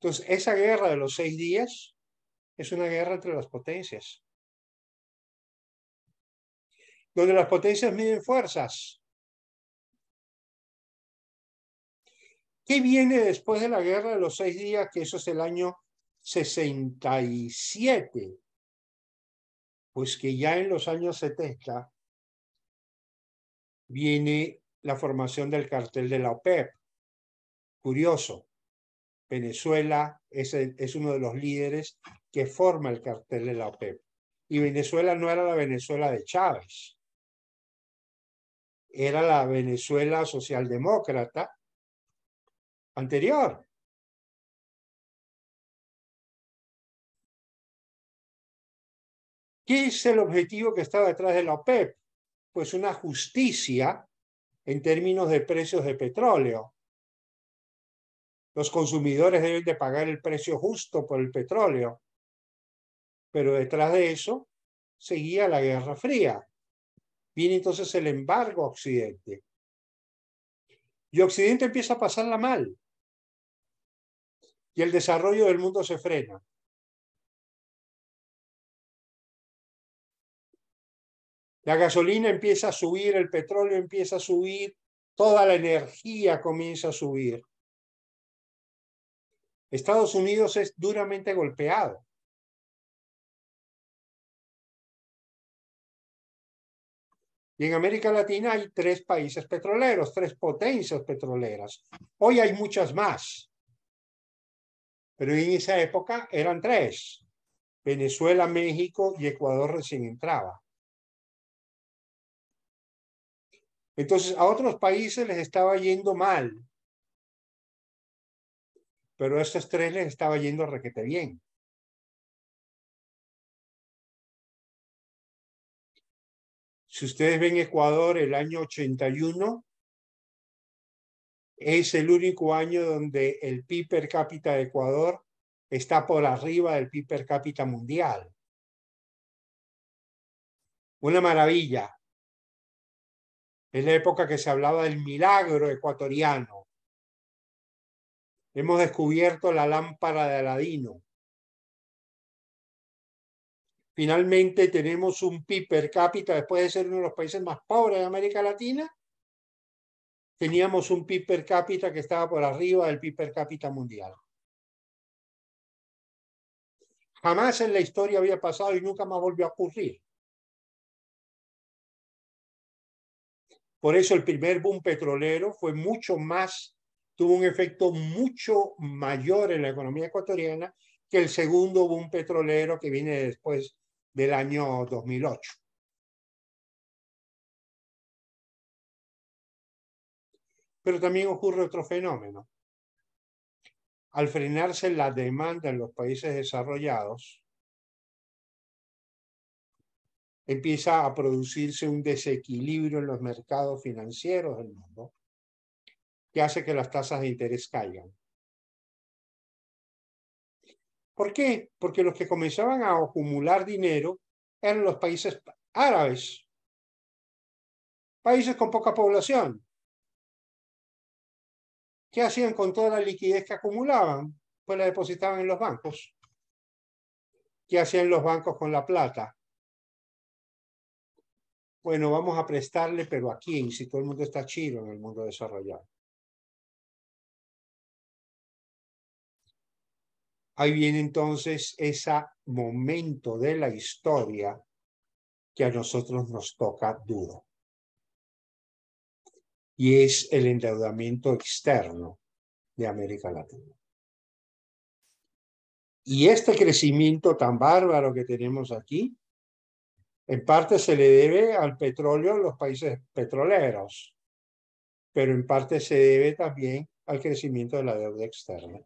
Entonces, esa guerra de los seis días es una guerra entre las potencias, donde las potencias miden fuerzas ¿Qué viene después de la guerra de los seis días? Que eso es el año 67. Pues que ya en los años 70 viene la formación del cartel de la OPEP. E Curioso, Venezuela es, es uno de los líderes que forma el cartel de la OPEP. E y Venezuela no era la Venezuela de Chávez. Era la Venezuela socialdemócrata anterior. ¿Qué es el objetivo que estaba detrás de la OPEP? E pues una justicia en términos de precios de petróleo. Los consumidores deben de pagar el precio justo por el petróleo. Pero detrás de eso seguía la Guerra Fría. Viene entonces el embargo Occidente. Y Occidente empieza a pasarla mal y el desarrollo del mundo se frena. La gasolina empieza a subir, el petróleo empieza a subir, toda la energía comienza a subir. Estados Unidos es duramente golpeado. Y en América Latina hay tres países petroleros, tres potencias petroleras. Hoy hay muchas más pero en esa época eran tres. Venezuela, México y Ecuador recién entraba. Entonces a otros países les estaba yendo mal, pero a estos tres les estaba yendo requete bien. Si ustedes ven Ecuador el año 81, es el único año donde el PIB per cápita de Ecuador está por arriba del PIB per cápita mundial. Una maravilla. Es la época que se hablaba del milagro ecuatoriano. Hemos descubierto la lámpara de Aladino. Finalmente tenemos un PIB per cápita, después de ser uno de los países más pobres de América Latina, teníamos un PIB per cápita que estaba por arriba del PIB per cápita mundial. Jamás en la historia había pasado y nunca más volvió a ocurrir. Por eso el primer boom petrolero fue mucho más, tuvo un efecto mucho mayor en la economía ecuatoriana que el segundo boom petrolero que viene después del año 2008. Pero también ocurre otro fenómeno. Al frenarse la demanda en los países desarrollados, empieza a producirse un desequilibrio en los mercados financieros del mundo que hace que las tasas de interés caigan. ¿Por qué? Porque los que comenzaban a acumular dinero eran los países árabes, países con poca población, ¿Qué hacían con toda la liquidez que acumulaban? Pues la depositaban en los bancos. ¿Qué hacían los bancos con la plata? Bueno, vamos a prestarle, pero ¿a quién? Si todo el mundo está chido en el mundo desarrollado. Ahí viene entonces ese momento de la historia que a nosotros nos toca duro y es el endeudamiento externo de América Latina. Y este crecimiento tan bárbaro que tenemos aquí, en parte se le debe al petróleo en los países petroleros, pero en parte se debe también al crecimiento de la deuda externa.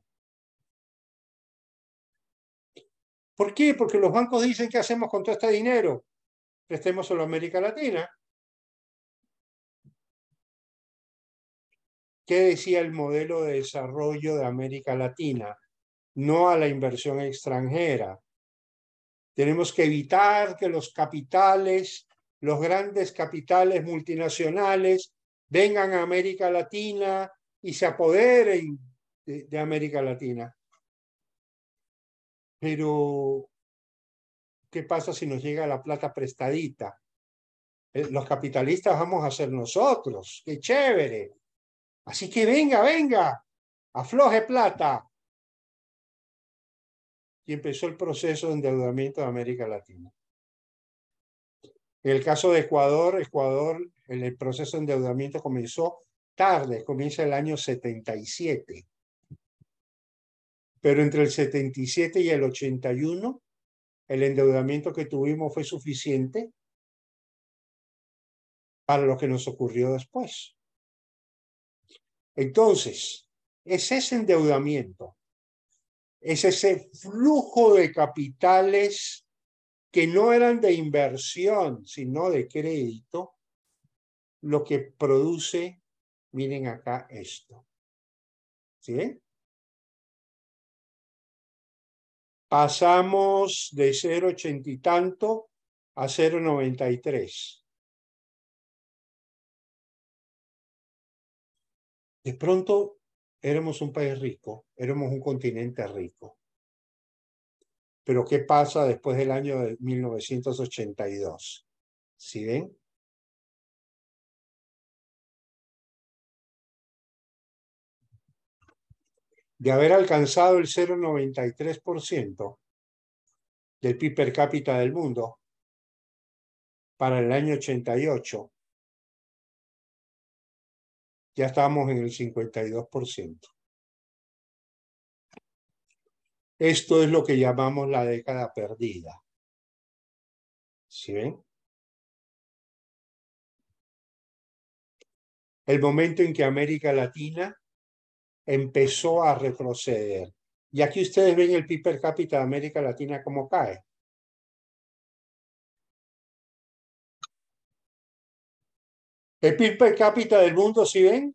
¿Por qué? Porque los bancos dicen, que hacemos con todo este dinero? solo a América Latina. qué decía el modelo de desarrollo de América Latina, no a la inversión extranjera. Tenemos que evitar que los capitales, los grandes capitales multinacionales, vengan a América Latina y se apoderen de, América Latina. Pero, ¿qué pasa si nos llega la plata prestadita? Eh, los capitalistas vamos a ser nosotros, qué chévere, Así que venga, venga, afloje plata. Y empezó el proceso de endeudamiento de América Latina. En el caso de Ecuador, Ecuador, el proceso de endeudamiento comenzó tarde, comienza el año 77. Pero entre el 77 y el 81, el endeudamiento que tuvimos fue suficiente para lo que nos ocurrió después. Entonces, es ese endeudamiento, es ese flujo de capitales que no eran de inversión, sino de crédito, lo que produce, miren acá esto. ¿Sí Pasamos de 0,80 y tanto a 0,93. De pronto éramos un país rico, éramos un continente rico. Pero ¿qué pasa después del año de 1982? ¿Si ven? De haber alcanzado el 0,93% del PIB per cápita del mundo para el año 88, ya estábamos en el 52%. Esto es lo que llamamos la década perdida. ¿Sí ven? El momento en que América Latina empezó a retroceder. Y aquí ustedes ven el PIB per cápita de América Latina cómo cae. El PIB per cápita del mundo, si ven,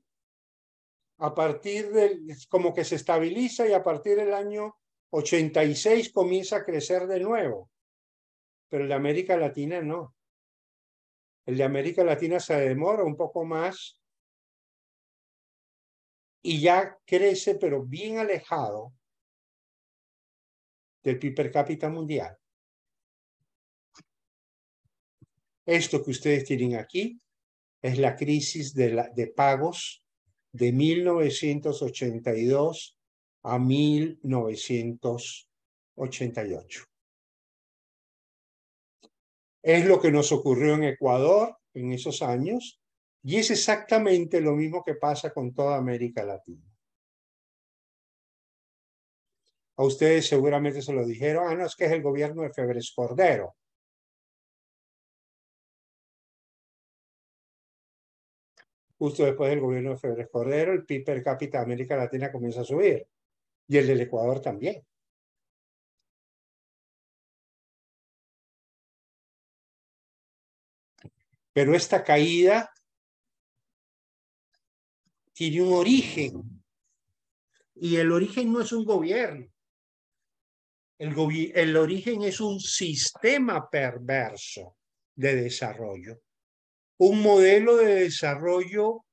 a partir del, como que se estabiliza y a partir del año 86 comienza a crecer de nuevo. Pero el de América Latina no. El de América Latina se demora un poco más y ya crece, pero bien alejado del PIB per cápita mundial. Esto que ustedes tienen aquí es la crisis de, pagos de 1982 a 1988. Es lo que nos ocurrió en Ecuador en esos años y es exactamente lo mismo que pasa con toda América Latina. A ustedes seguramente se lo dijeron, ah, no, es que es el gobierno de Febres Cordero. justo después del gobierno de Félix Cordero, el PIB per cápita de América Latina comienza a subir y el del Ecuador también. Pero esta caída tiene un origen y el origen no es un gobierno. el origen es un sistema perverso de desarrollo un modelo de desarrollo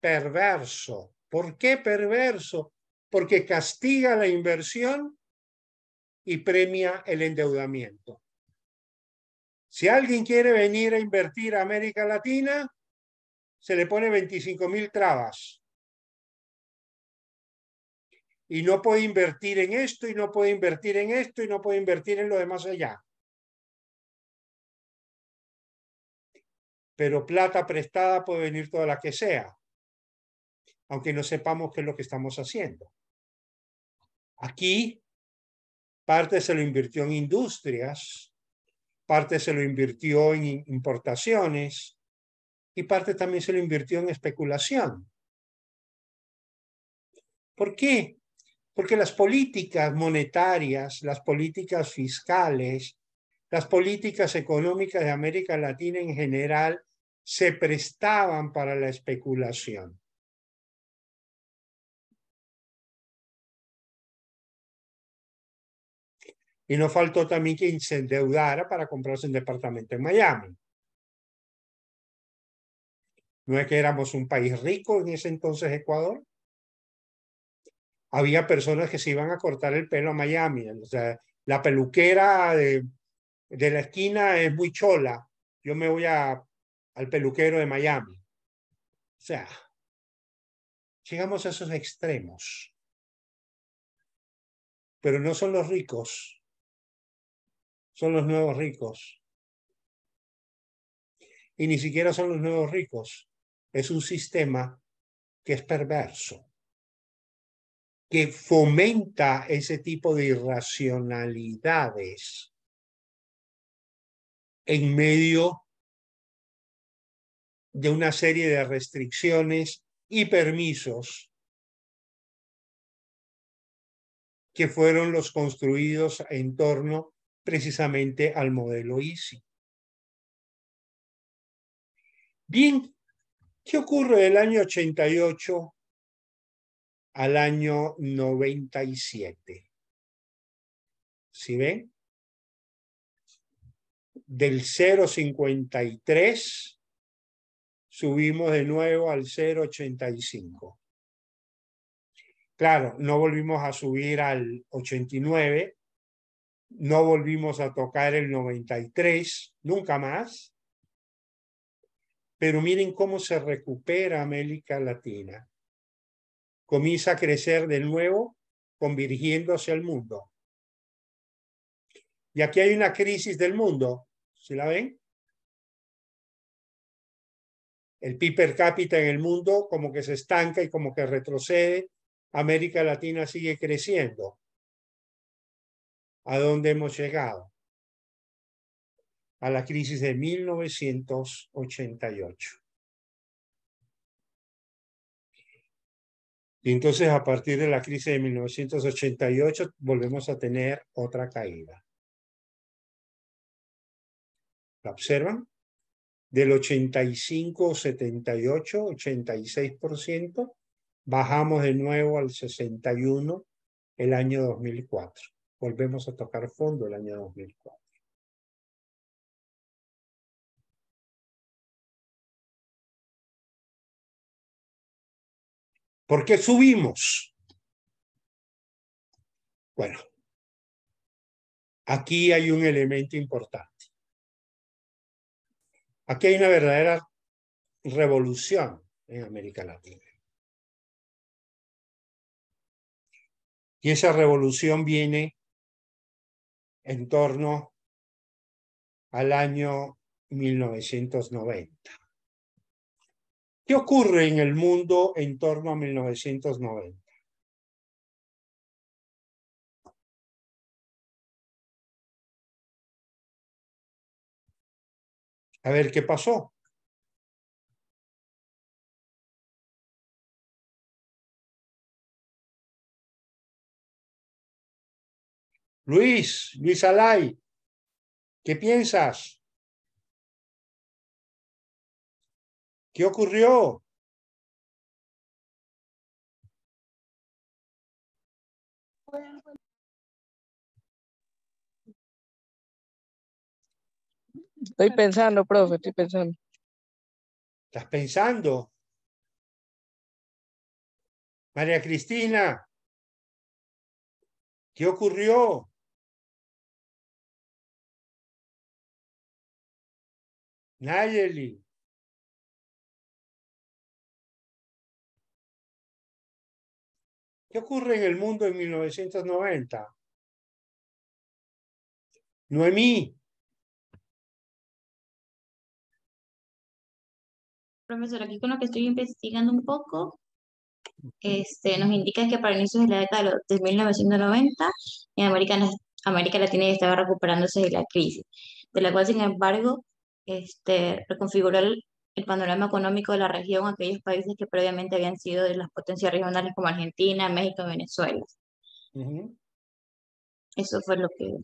perverso. ¿Por qué perverso? Porque castiga la inversión y premia el endeudamiento. Si alguien quiere venir a invertir a América Latina, se le pone 25 mil trabas. Y no puede invertir en esto, y no puede invertir en esto, y no puede invertir en lo demás allá. pero plata prestada puede venir toda la que sea, aunque no sepamos qué es lo que estamos haciendo. Aquí, parte se lo invirtió en industrias, parte se lo invirtió en importaciones y parte también se lo invirtió en especulación. ¿Por qué? Porque las políticas monetarias, las políticas fiscales, las políticas económicas de América Latina en general se prestaban para la especulación. Y no faltó también que se endeudara para comprarse un departamento en Miami. No es que éramos un país rico en ese entonces Ecuador. Había personas que se iban a cortar el pelo a Miami. O sea, la peluquera de, de la esquina es muy chola. Yo me voy a al peluquero de Miami. O sea, llegamos a esos extremos. Pero no son los ricos, son los nuevos ricos. Y ni siquiera son los nuevos ricos, es un sistema que es perverso, que fomenta ese tipo de irracionalidades en medio de una serie de restricciones y permisos que fueron los construidos en torno precisamente al modelo ISI. Bien, ¿qué ocurre del año 88 al año 97? ¿Sí ven? Del 053 subimos de nuevo al 0,85. Claro, no volvimos a subir al 89, no volvimos a tocar el 93, nunca más. Pero miren cómo se recupera América Latina. Comienza a crecer de nuevo, convirgiéndose al mundo. Y aquí hay una crisis del mundo, ¿Se la ven? el PIB per cápita en el mundo como que se estanca y como que retrocede. América Latina sigue creciendo. ¿A dónde hemos llegado? A la crisis de 1988. Y entonces a partir de la crisis de 1988 volvemos a tener otra caída. ¿La observan? del 85, 78, 86%, bajamos de nuevo al 61 el año 2004. Volvemos a tocar fondo el año 2004. ¿Por qué subimos? Bueno, aquí hay un elemento importante. Aquí hay una verdadera revolución en América Latina. Y esa revolución viene en torno al año 1990. ¿Qué ocurre en el mundo en torno a 1990? a ver qué pasó. Luis, Luis Alay, ¿qué piensas? ¿Qué ocurrió? Estoy pensando, profe, estoy pensando. ¿Estás pensando? María Cristina, ¿qué ocurrió? Nayeli. ¿Qué ocurre en el mundo en 1990? Noemí. Profesor, aquí con lo que estoy investigando un poco, este, nos indica que para inicios de la década de 1990, en América, América Latina ya estaba recuperándose de la crisis, de la cual, sin embargo, este, reconfiguró el, panorama económico de la región aquellos países que previamente habían sido de las potencias regionales como Argentina, México y Venezuela. Eso fue lo que...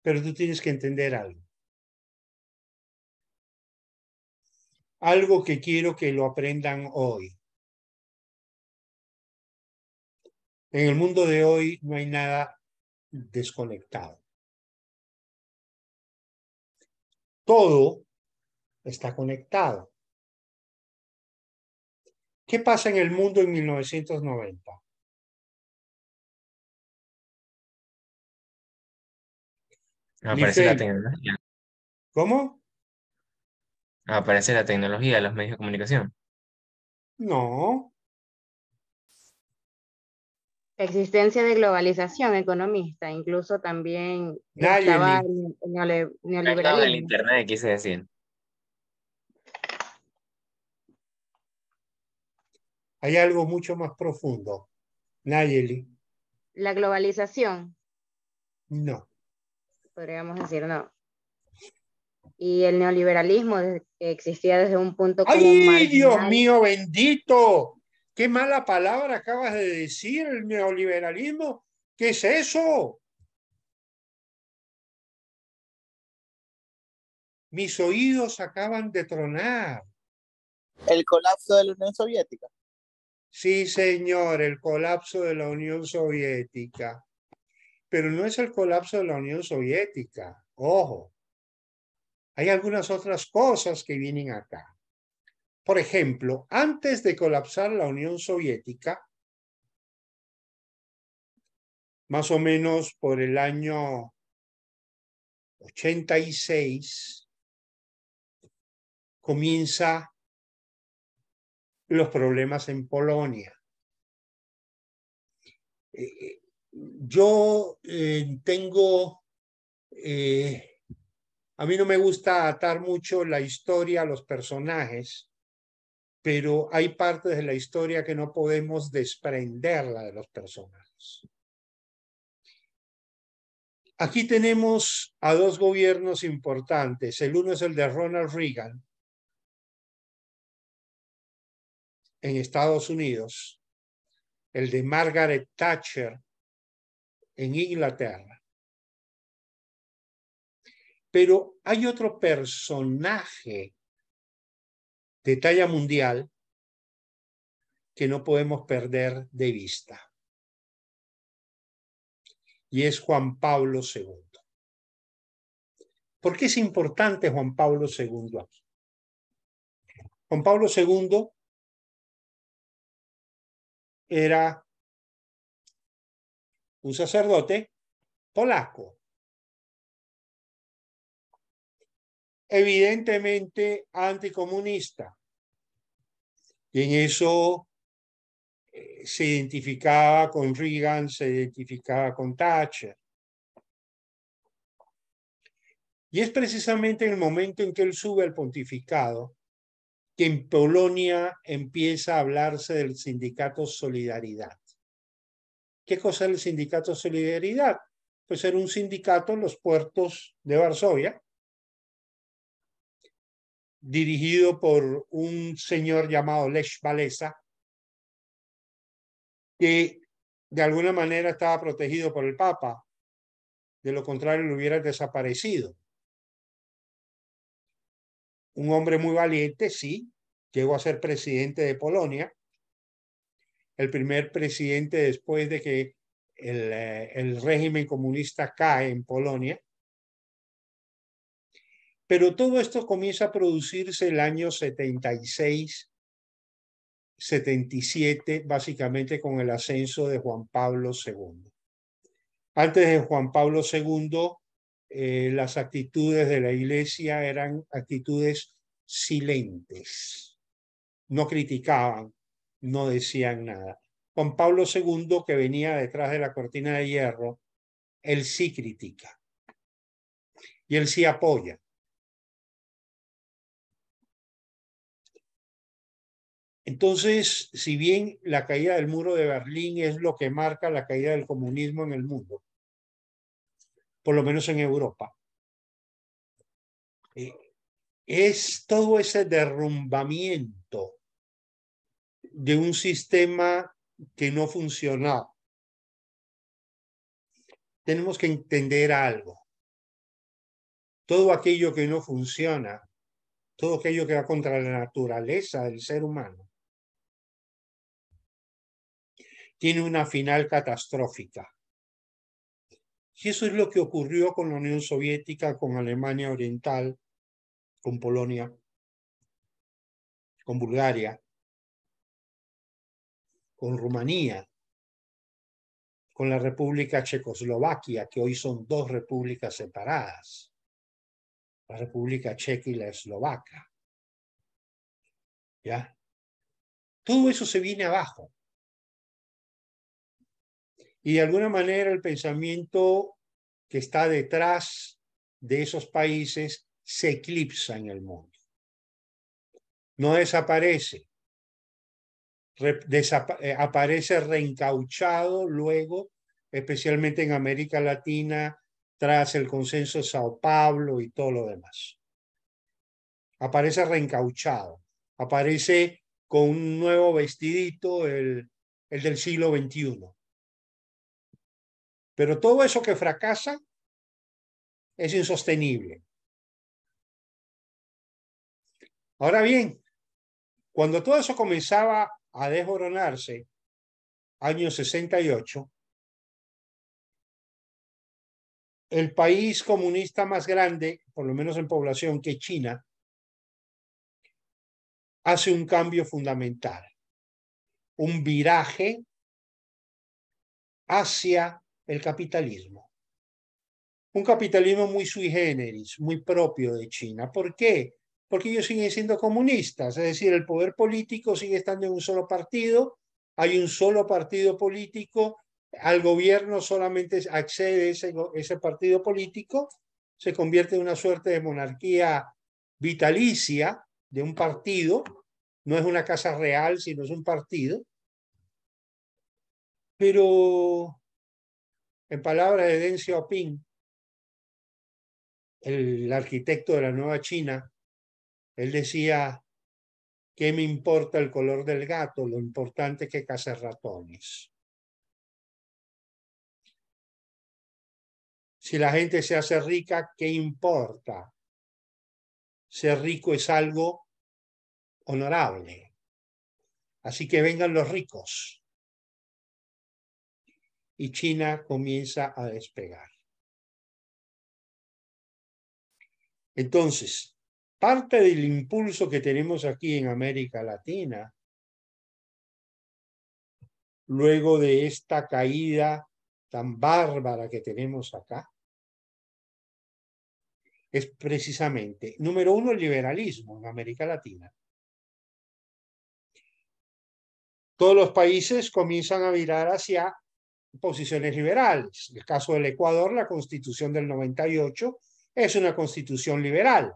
Pero tú tienes que entender algo. algo que quiero que lo aprendan hoy. En el mundo de hoy no hay nada desconectado. Todo está conectado. ¿Qué pasa en el mundo en 1990? Aparece ¿Cómo? aparece la tecnología de los medios de comunicación. No. Existencia de globalización economista, incluso también Nadie estaba el neoliberalismo. El internet, quise decir. Hay algo mucho más profundo. Nayeli. La globalización. No. Podríamos decir no y el neoliberalismo existía desde un punto ¡Ay, Dios mío bendito! ¡Qué mala palabra acabas de decir, el neoliberalismo! ¿Qué es eso? Mis oídos acaban de tronar. ¿El colapso de la Unión Soviética? Sí, señor, el colapso de la Unión Soviética. Pero no es el colapso de la Unión Soviética, ojo hay algunas otras cosas que vienen acá. Por ejemplo, antes de colapsar la Unión Soviética, más o menos por el año 86, comienza los problemas en Polonia. Eh, eh, yo eh, tengo a mí no me gusta atar mucho la historia a los personajes, pero hay partes de la historia que no podemos desprenderla de los personajes. Aquí tenemos a dos gobiernos importantes. El uno es el de Ronald Reagan en Estados Unidos, el de Margaret Thatcher en Inglaterra. Pero hay otro personaje de talla mundial que no podemos perder de vista. Y es Juan Pablo II. ¿Por qué es importante Juan Pablo II aquí? Juan Pablo II era un sacerdote polaco evidentemente anticomunista. Y en eso eh, se identificaba con Reagan, se identificaba con Thatcher. Y es precisamente en el momento en que él sube al pontificado que en Polonia empieza a hablarse del sindicato Solidaridad. ¿Qué cosa es el sindicato Solidaridad? Pues era un sindicato en los puertos de Varsovia dirigido por un señor llamado Lech Valesa, que de alguna manera estaba protegido por el Papa, de lo contrario lo hubiera desaparecido. Un hombre muy valiente, sí, llegó a ser presidente de Polonia, el primer presidente después de que el eh, régimen comunista cae en Polonia pero todo esto comienza a producirse el año 76, 77, básicamente con el ascenso de Juan Pablo II. Antes de Juan Pablo II, eh, las actitudes de la iglesia eran actitudes silentes. No criticaban, no decían nada. Juan Pablo II, que venía detrás de la cortina de hierro, él sí critica. Y él sí apoya. Entonces, si bien la caída del muro de Berlín es lo que marca la caída del comunismo en el mundo, por lo menos en Europa, eh, es todo ese derrumbamiento de un sistema que no funciona. Tenemos que entender algo. Todo aquello que no funciona, todo aquello que va contra la naturaleza del ser humano, tiene una final catastrófica. Y eso es lo que ocurrió con la Unión Soviética, con Alemania Oriental, con Polonia, con Bulgaria, con Rumanía, con la República Checoslovaquia, que hoy son dos repúblicas separadas, la República Checa y la Eslovaca. ¿Ya? Todo eso se viene abajo. Y de alguna manera el pensamiento que está detrás de esos países se eclipsa en el mundo. No desaparece. Eh, aparece reencauchado luego, especialmente en América Latina, tras el consenso de Sao Paulo y todo lo demás. Aparece reencauchado, aparece con un nuevo vestidito, el, el del siglo XXI. Pero todo eso que fracasa es insostenible. Ahora bien, cuando todo eso comenzaba a desmoronarse, año 68, el país comunista más grande, por lo menos en población, que China, hace un cambio fundamental, un viraje hacia el capitalismo. Un capitalismo muy sui generis, muy propio de China. ¿Por qué? Porque ellos siguen siendo comunistas, es decir, el poder político sigue estando en un solo partido, hay un solo partido político, al gobierno solamente accede ese, ese partido político, se convierte en una suerte de monarquía vitalicia de un partido, no es una casa real, sino es un partido. Pero en palabras de Deng Xiaoping, el arquitecto de la nueva China, él decía, ¿qué me importa el color del gato? Lo importante es que caza ratones. Si la gente se hace rica, ¿qué importa? Ser rico es algo honorable. Así que vengan los ricos y China comienza a despegar. Entonces, parte del impulso que tenemos aquí en América Latina, luego de esta caída tan bárbara que tenemos acá, es precisamente, número uno, el liberalismo en América Latina. Todos los países comienzan a virar hacia posiciones liberales. En el caso del Ecuador, la constitución del 98 es una constitución liberal.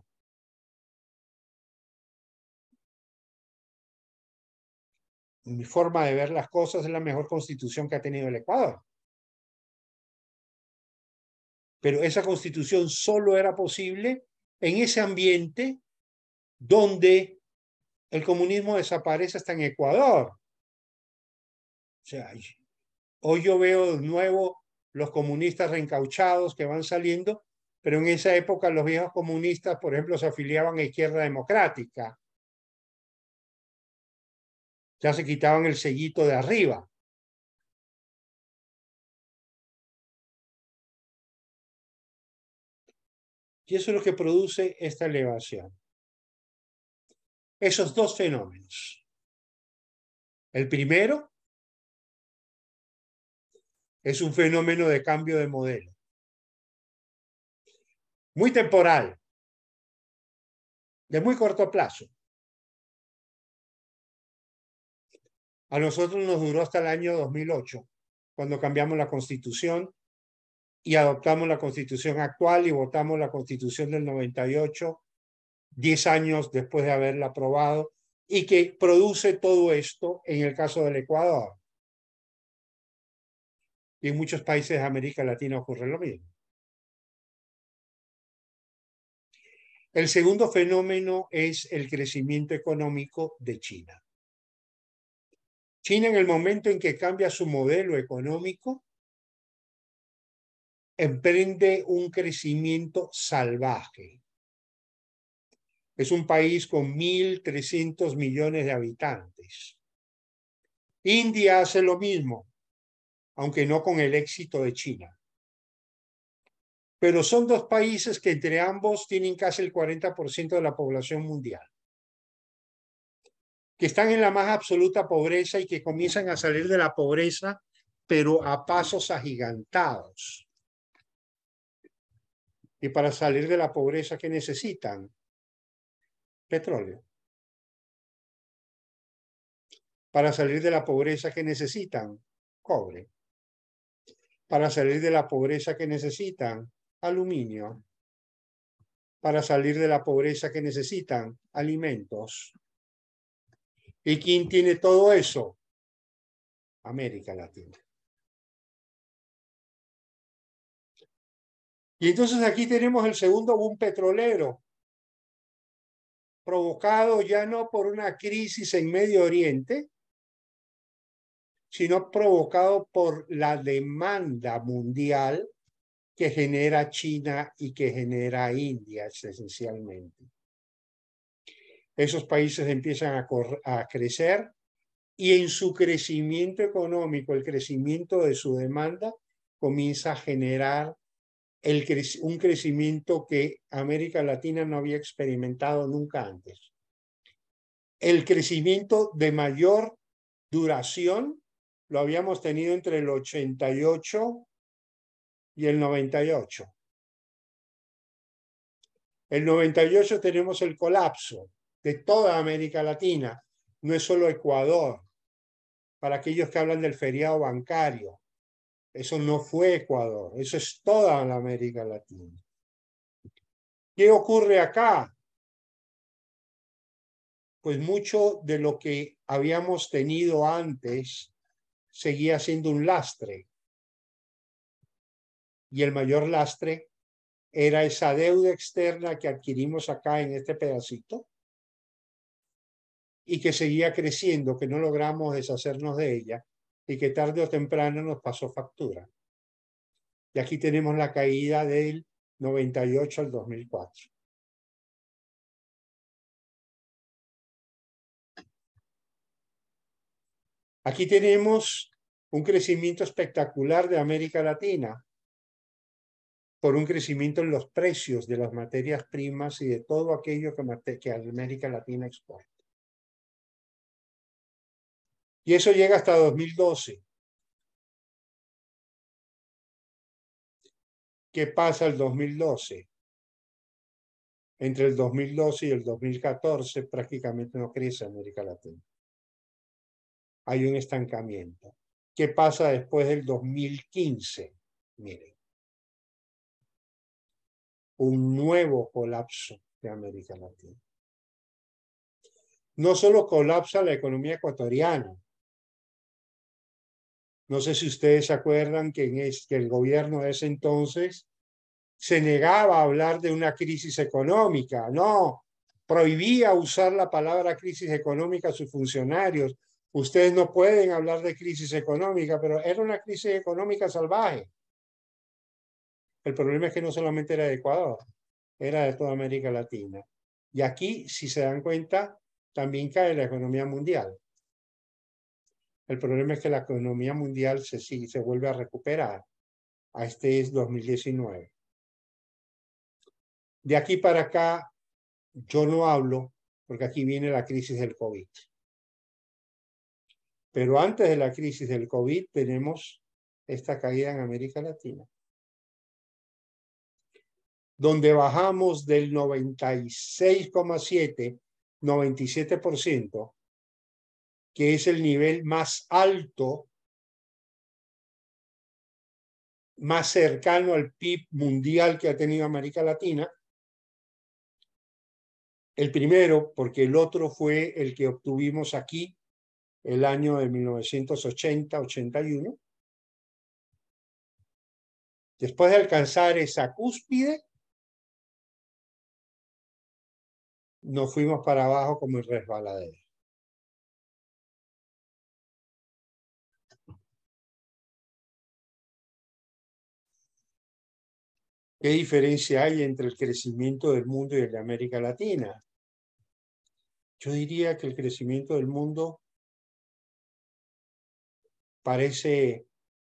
Mi forma de ver las cosas es la mejor constitución que ha tenido el Ecuador. Pero esa constitución solo era posible en ese ambiente donde el comunismo desaparece hasta en Ecuador. O sea, Hoy yo veo de nuevo los comunistas reencauchados que van saliendo, pero en esa época los viejos comunistas, por ejemplo, se afiliaban a Izquierda Democrática. Ya se quitaban el sellito de arriba. Y eso es lo que produce esta elevación. Esos dos fenómenos. El primero, es un fenómeno de cambio de modelo. Muy temporal, de muy corto plazo. A nosotros nos duró hasta el año 2008, cuando cambiamos la constitución y adoptamos la constitución actual y votamos la constitución del 98, 10 años después de haberla aprobado, y que produce todo esto en el caso del Ecuador. Y en muchos países de América Latina ocurre lo mismo. El segundo fenómeno es el crecimiento económico de China. China en el momento en que cambia su modelo económico, emprende un crecimiento salvaje. Es un país con 1.300 millones de habitantes. India hace lo mismo, aunque no con el éxito de China. Pero son dos países que entre ambos tienen casi el 40% de la población mundial, que están en la más absoluta pobreza y que comienzan a salir de la pobreza, pero a pasos agigantados. Y para salir de la pobreza, que necesitan? Petróleo. Para salir de la pobreza, que necesitan? Cobre para salir de la pobreza que necesitan, aluminio. Para salir de la pobreza que necesitan, alimentos. ¿Y quién tiene todo eso? América Latina. Y entonces aquí tenemos el segundo boom petrolero, provocado ya no por una crisis en Medio Oriente, sino provocado por la demanda mundial que genera China y que genera India esencialmente. Esos países empiezan a, crecer y en su crecimiento económico, el crecimiento de su demanda comienza a generar un crecimiento que América Latina no había experimentado nunca antes. El crecimiento de mayor duración lo habíamos tenido entre el 88 y el 98. El 98 tenemos el colapso de toda América Latina, no es solo Ecuador. Para aquellos que hablan del feriado bancario, eso no fue Ecuador, eso es toda la América Latina. ¿Qué ocurre acá? Pues mucho de lo que habíamos tenido antes seguía siendo un lastre. Y el mayor lastre era esa deuda externa que adquirimos acá en este pedacito y que seguía creciendo, que no logramos deshacernos de ella y que tarde o temprano nos pasó factura. Y aquí tenemos la caída del 98 al 2004. Aquí tenemos un crecimiento espectacular de América Latina por un crecimiento en los precios de las materias primas y de todo aquello que, América Latina exporta. Y eso llega hasta 2012. ¿Qué pasa el 2012? Entre el 2012 y el 2014 prácticamente no crece América Latina hay un estancamiento. ¿Qué pasa después del 2015? Miren, un nuevo colapso de América Latina. No solo colapsa la economía ecuatoriana. No sé si ustedes se acuerdan que, en el gobierno de ese entonces se negaba a hablar de una crisis económica. No, prohibía usar la palabra crisis económica a sus funcionarios Ustedes no pueden hablar de crisis económica, pero era una crisis económica salvaje. El problema es que no solamente era de Ecuador, era de toda América Latina. Y aquí, si se dan cuenta, también cae la economía mundial. El problema es que la economía mundial se, se vuelve a recuperar. A este es 2019. De aquí para acá, yo no hablo, porque aquí viene la crisis del COVID. Pero antes de la crisis del COVID tenemos esta caída en América Latina, donde bajamos del 96,7, 97%, que es el nivel más alto, más cercano al PIB mundial que ha tenido América Latina, el primero, porque el otro fue el que obtuvimos aquí el año de 1980-81. Después de alcanzar esa cúspide, nos fuimos para abajo como el resbaladero. ¿Qué diferencia hay entre el crecimiento del mundo y el de América Latina? Yo diría que el crecimiento del mundo parece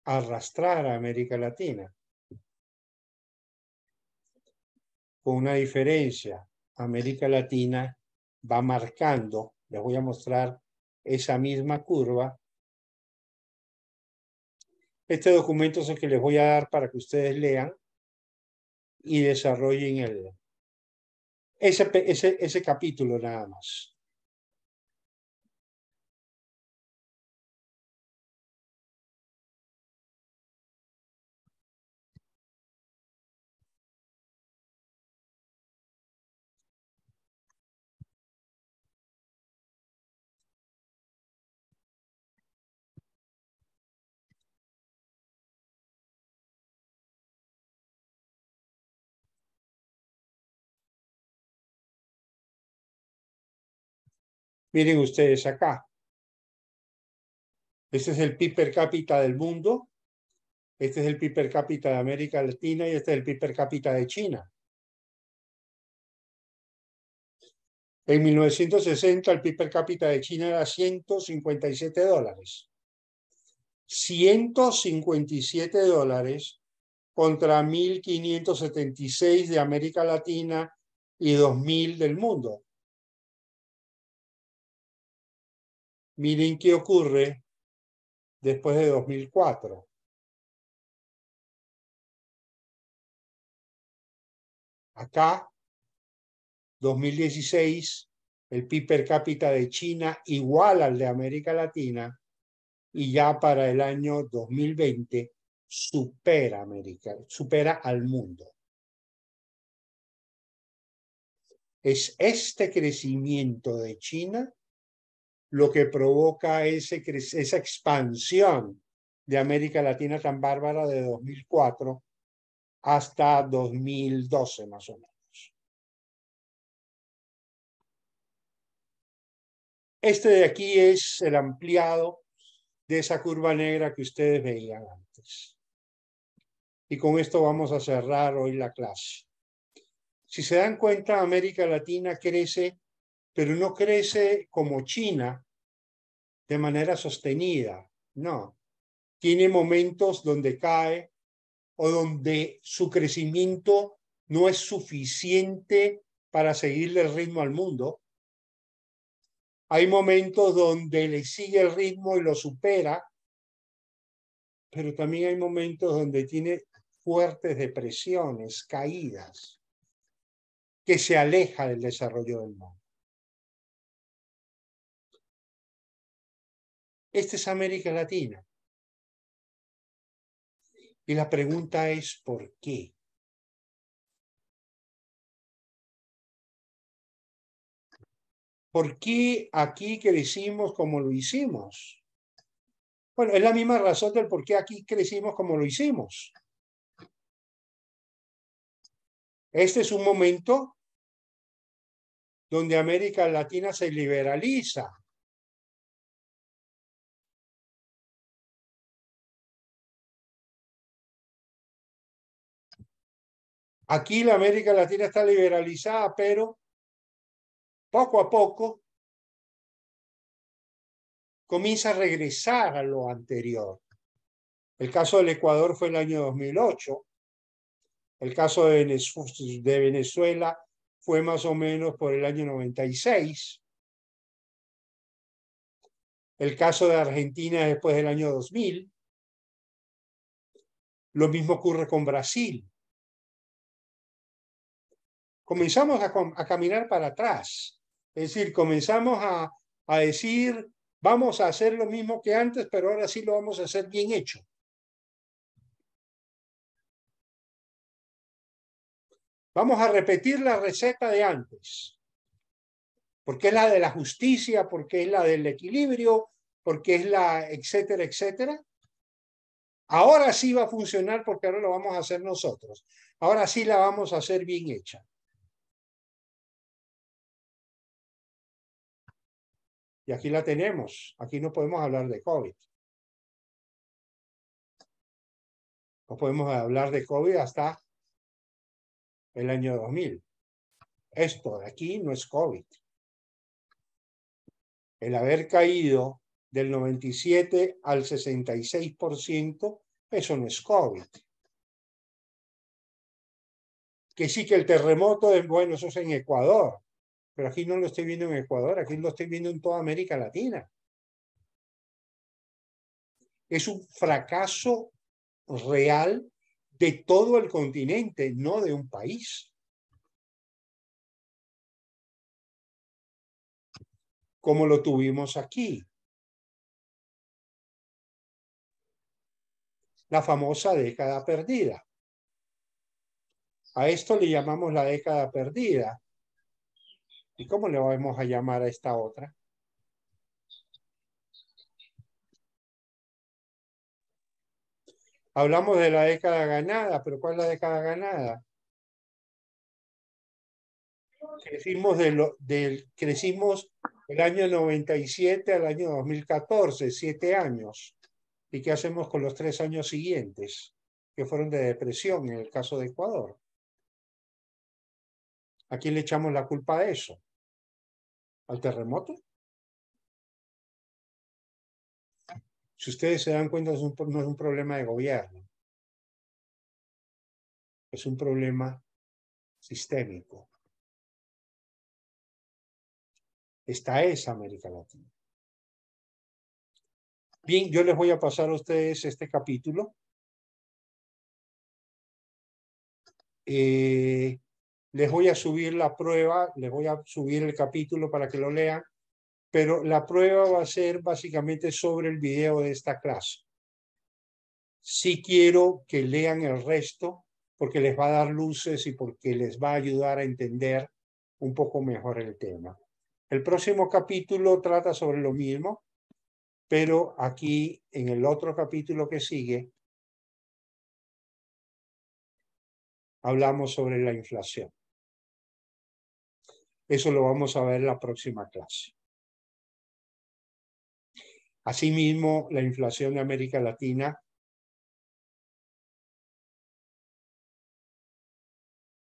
arrastrar a América Latina. Con una diferencia, América Latina va marcando, les voy a mostrar esa misma curva. Este documento es el que les voy a dar para que ustedes lean y desarrollen el, ese, ese capítulo nada más. Miren ustedes acá. Este es el PIB per cápita del mundo, este es el PIB per cápita de América Latina y este es el PIB per cápita de China. En 1960 el PIB per cápita de China era 157 dólares. 157 dólares contra 1.576 de América Latina y 2.000 del mundo. Miren qué ocurre después de 2004. Acá, 2016, el PIB per cápita de China igual al de América Latina y ya para el año 2020 supera América, supera al mundo. Es este crecimiento de China lo que provoca ese, esa expansión de América Latina tan bárbara de 2004 hasta 2012 más o menos. Este de aquí es el ampliado de esa curva negra que ustedes veían antes. Y con esto vamos a cerrar hoy la clase. Si se dan cuenta, América Latina crece pero no crece como China de manera sostenida, no. Tiene momentos donde cae o donde su crecimiento no es suficiente para seguirle el ritmo al mundo. Hay momentos donde le sigue el ritmo y lo supera, pero también hay momentos donde tiene fuertes depresiones, caídas, que se aleja del desarrollo del mundo. Esta es América Latina. Y la pregunta es, ¿por qué? ¿Por qué aquí crecimos como lo hicimos? Bueno, es la misma razón del por qué aquí crecimos como lo hicimos. Este es un momento donde América Latina se liberaliza, Aquí la América Latina está liberalizada, pero poco a poco comienza a regresar a lo anterior. El caso del Ecuador fue el año 2008. El caso de Venezuela fue más o menos por el año 96. El caso de Argentina después del año 2000. Lo mismo ocurre con Brasil comenzamos a, caminar para atrás. Es decir, comenzamos a, a decir, vamos a hacer lo mismo que antes, pero ahora sí lo vamos a hacer bien hecho. Vamos a repetir la receta de antes, porque es la de la justicia, porque es la del equilibrio, porque es la, etcétera, etcétera. Ahora sí va a funcionar porque ahora lo vamos a hacer nosotros. Ahora sí la vamos a hacer bien hecha. Y aquí la tenemos. Aquí no podemos hablar de COVID. No podemos hablar de COVID hasta el año 2000. Esto de aquí no es COVID. El haber caído del 97 al 66%, eso no es COVID. Que sí que el terremoto es bueno, eso es en Ecuador. Pero aquí no lo estoy viendo en Ecuador, aquí lo estoy viendo en toda América Latina. Es un fracaso real de todo el continente, no de un país. Como lo tuvimos aquí. La famosa década perdida. A esto le llamamos la década perdida ¿Y cómo le vamos a llamar a esta otra? Hablamos de la década ganada, pero ¿cuál es la década ganada? Crecimos, del, crecimos del año 97 al año 2014, siete años. ¿Y qué hacemos con los tres años siguientes, que fueron de depresión en el caso de Ecuador? ¿A quién le echamos la culpa de eso? al terremoto. Si ustedes se dan cuenta, no es un problema de gobierno, es un problema sistémico. Esta es América Latina. Bien, yo les voy a pasar a ustedes este capítulo. Eh, les voy a subir la prueba, les voy a subir el capítulo para que lo lean, pero la prueba va a ser básicamente sobre el video de esta clase. Sí quiero que lean el resto porque les va a dar luces y porque les va a ayudar a entender un poco mejor el tema. El próximo capítulo trata sobre lo mismo, pero aquí en el otro capítulo que sigue hablamos sobre la inflación. Eso lo vamos a ver en la próxima clase. Asimismo, la inflación de América Latina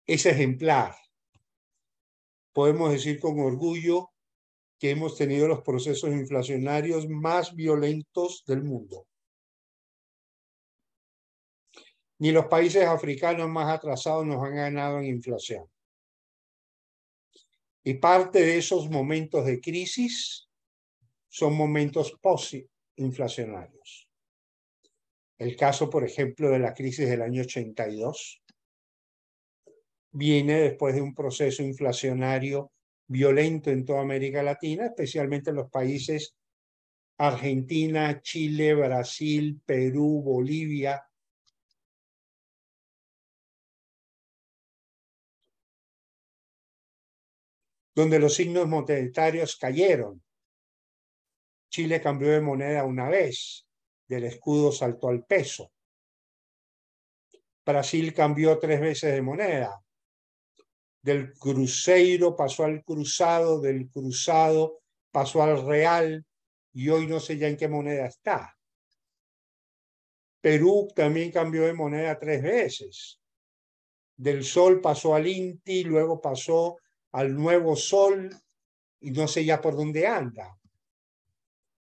es ejemplar. Podemos decir con orgullo que hemos tenido los procesos inflacionarios más violentos del mundo. Ni los países africanos más atrasados nos han ganado en inflación. Y parte de esos momentos de crisis son momentos posinflacionarios. El caso, por ejemplo, de la crisis del año 82 viene después de un proceso inflacionario violento en toda América Latina, especialmente en los países Argentina, Chile, Brasil, Perú, Bolivia, donde los signos monetarios cayeron. Chile cambió de moneda una vez, del escudo saltó al peso. Brasil cambió tres veces de moneda. Del cruceiro pasó al cruzado, del cruzado pasó al real y hoy no sé ya en qué moneda está. Perú también cambió de moneda tres veces. Del sol pasó al inti, luego pasó al nuevo sol y no sé ya por dónde anda.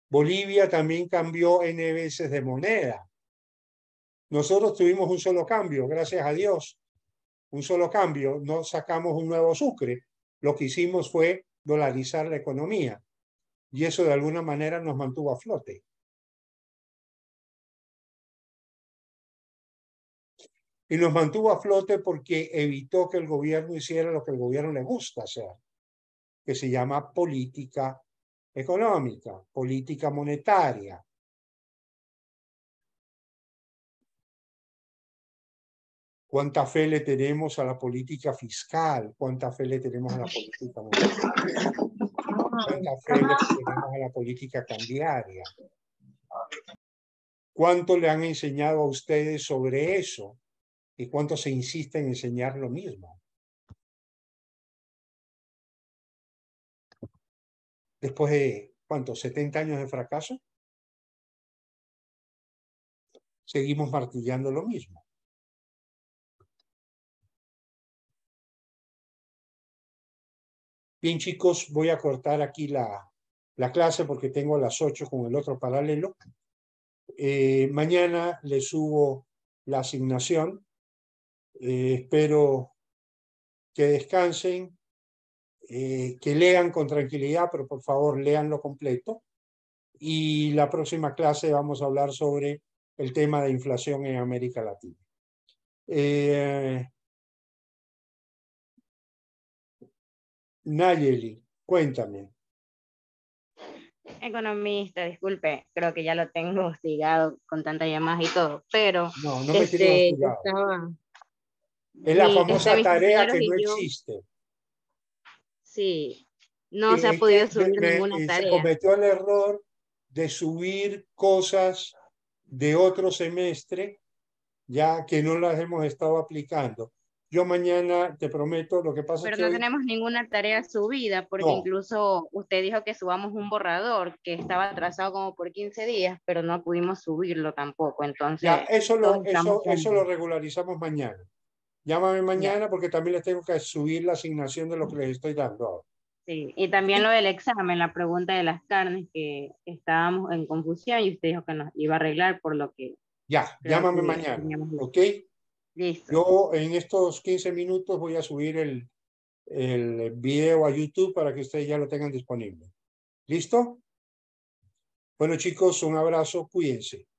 Bolivia también cambió N veces de moneda. Nosotros tuvimos un solo cambio, gracias a Dios, un solo cambio, no sacamos un nuevo sucre. Lo que hicimos fue dolarizar la economía y eso de alguna manera nos mantuvo a flote. y nos mantuvo a flote porque evitó que el gobierno hiciera lo que el gobierno le gusta hacer, que se llama política económica, política monetaria. ¿Cuánta fe le tenemos a la política fiscal? ¿Cuánta fe le tenemos a la política monetaria? ¿Cuánta fe le tenemos a la política cambiaria? ¿Cuánto le han enseñado a ustedes sobre eso? y cuánto se insiste en enseñar lo mismo. Después de, ¿cuántos? ¿70 años de fracaso? Seguimos martillando lo mismo. Bien chicos, voy a cortar aquí la, clase porque tengo las 8 con el otro paralelo. Eh, mañana les subo la asignación eh, espero que descansen, eh, que lean con tranquilidad, pero por favor leanlo completo. Y la próxima clase vamos a hablar sobre el tema de inflación en América Latina. Eh, Nayeli, cuéntame. Economista, disculpe, creo que ya lo tengo hostigado con tantas llamadas y todo, pero no, no me este, estaba, es la famosa tarea que no existe. Sí, no se ha podido subir ninguna tarea. Se cometió el error de subir cosas de otro semestre, ya que no las hemos estado aplicando. Yo mañana te prometo lo que pasa. Pero no tenemos ninguna tarea subida, porque incluso usted dijo que subamos un borrador que estaba atrasado como por 15 días, pero no pudimos subirlo tampoco. Entonces, ya, eso lo regularizamos mañana. Llámame mañana porque también les tengo que subir la asignación de lo que les estoy dando Sí, y también lo del examen, la pregunta de las carnes que estábamos en confusión y usted dijo que nos iba a arreglar por lo que... Ya, llámame mañana, ¿ok? Listo. Yo en estos 15 minutos voy a subir el, el video a YouTube para que ustedes ya lo tengan disponible. ¿Listo? Bueno chicos, un abrazo, cuídense.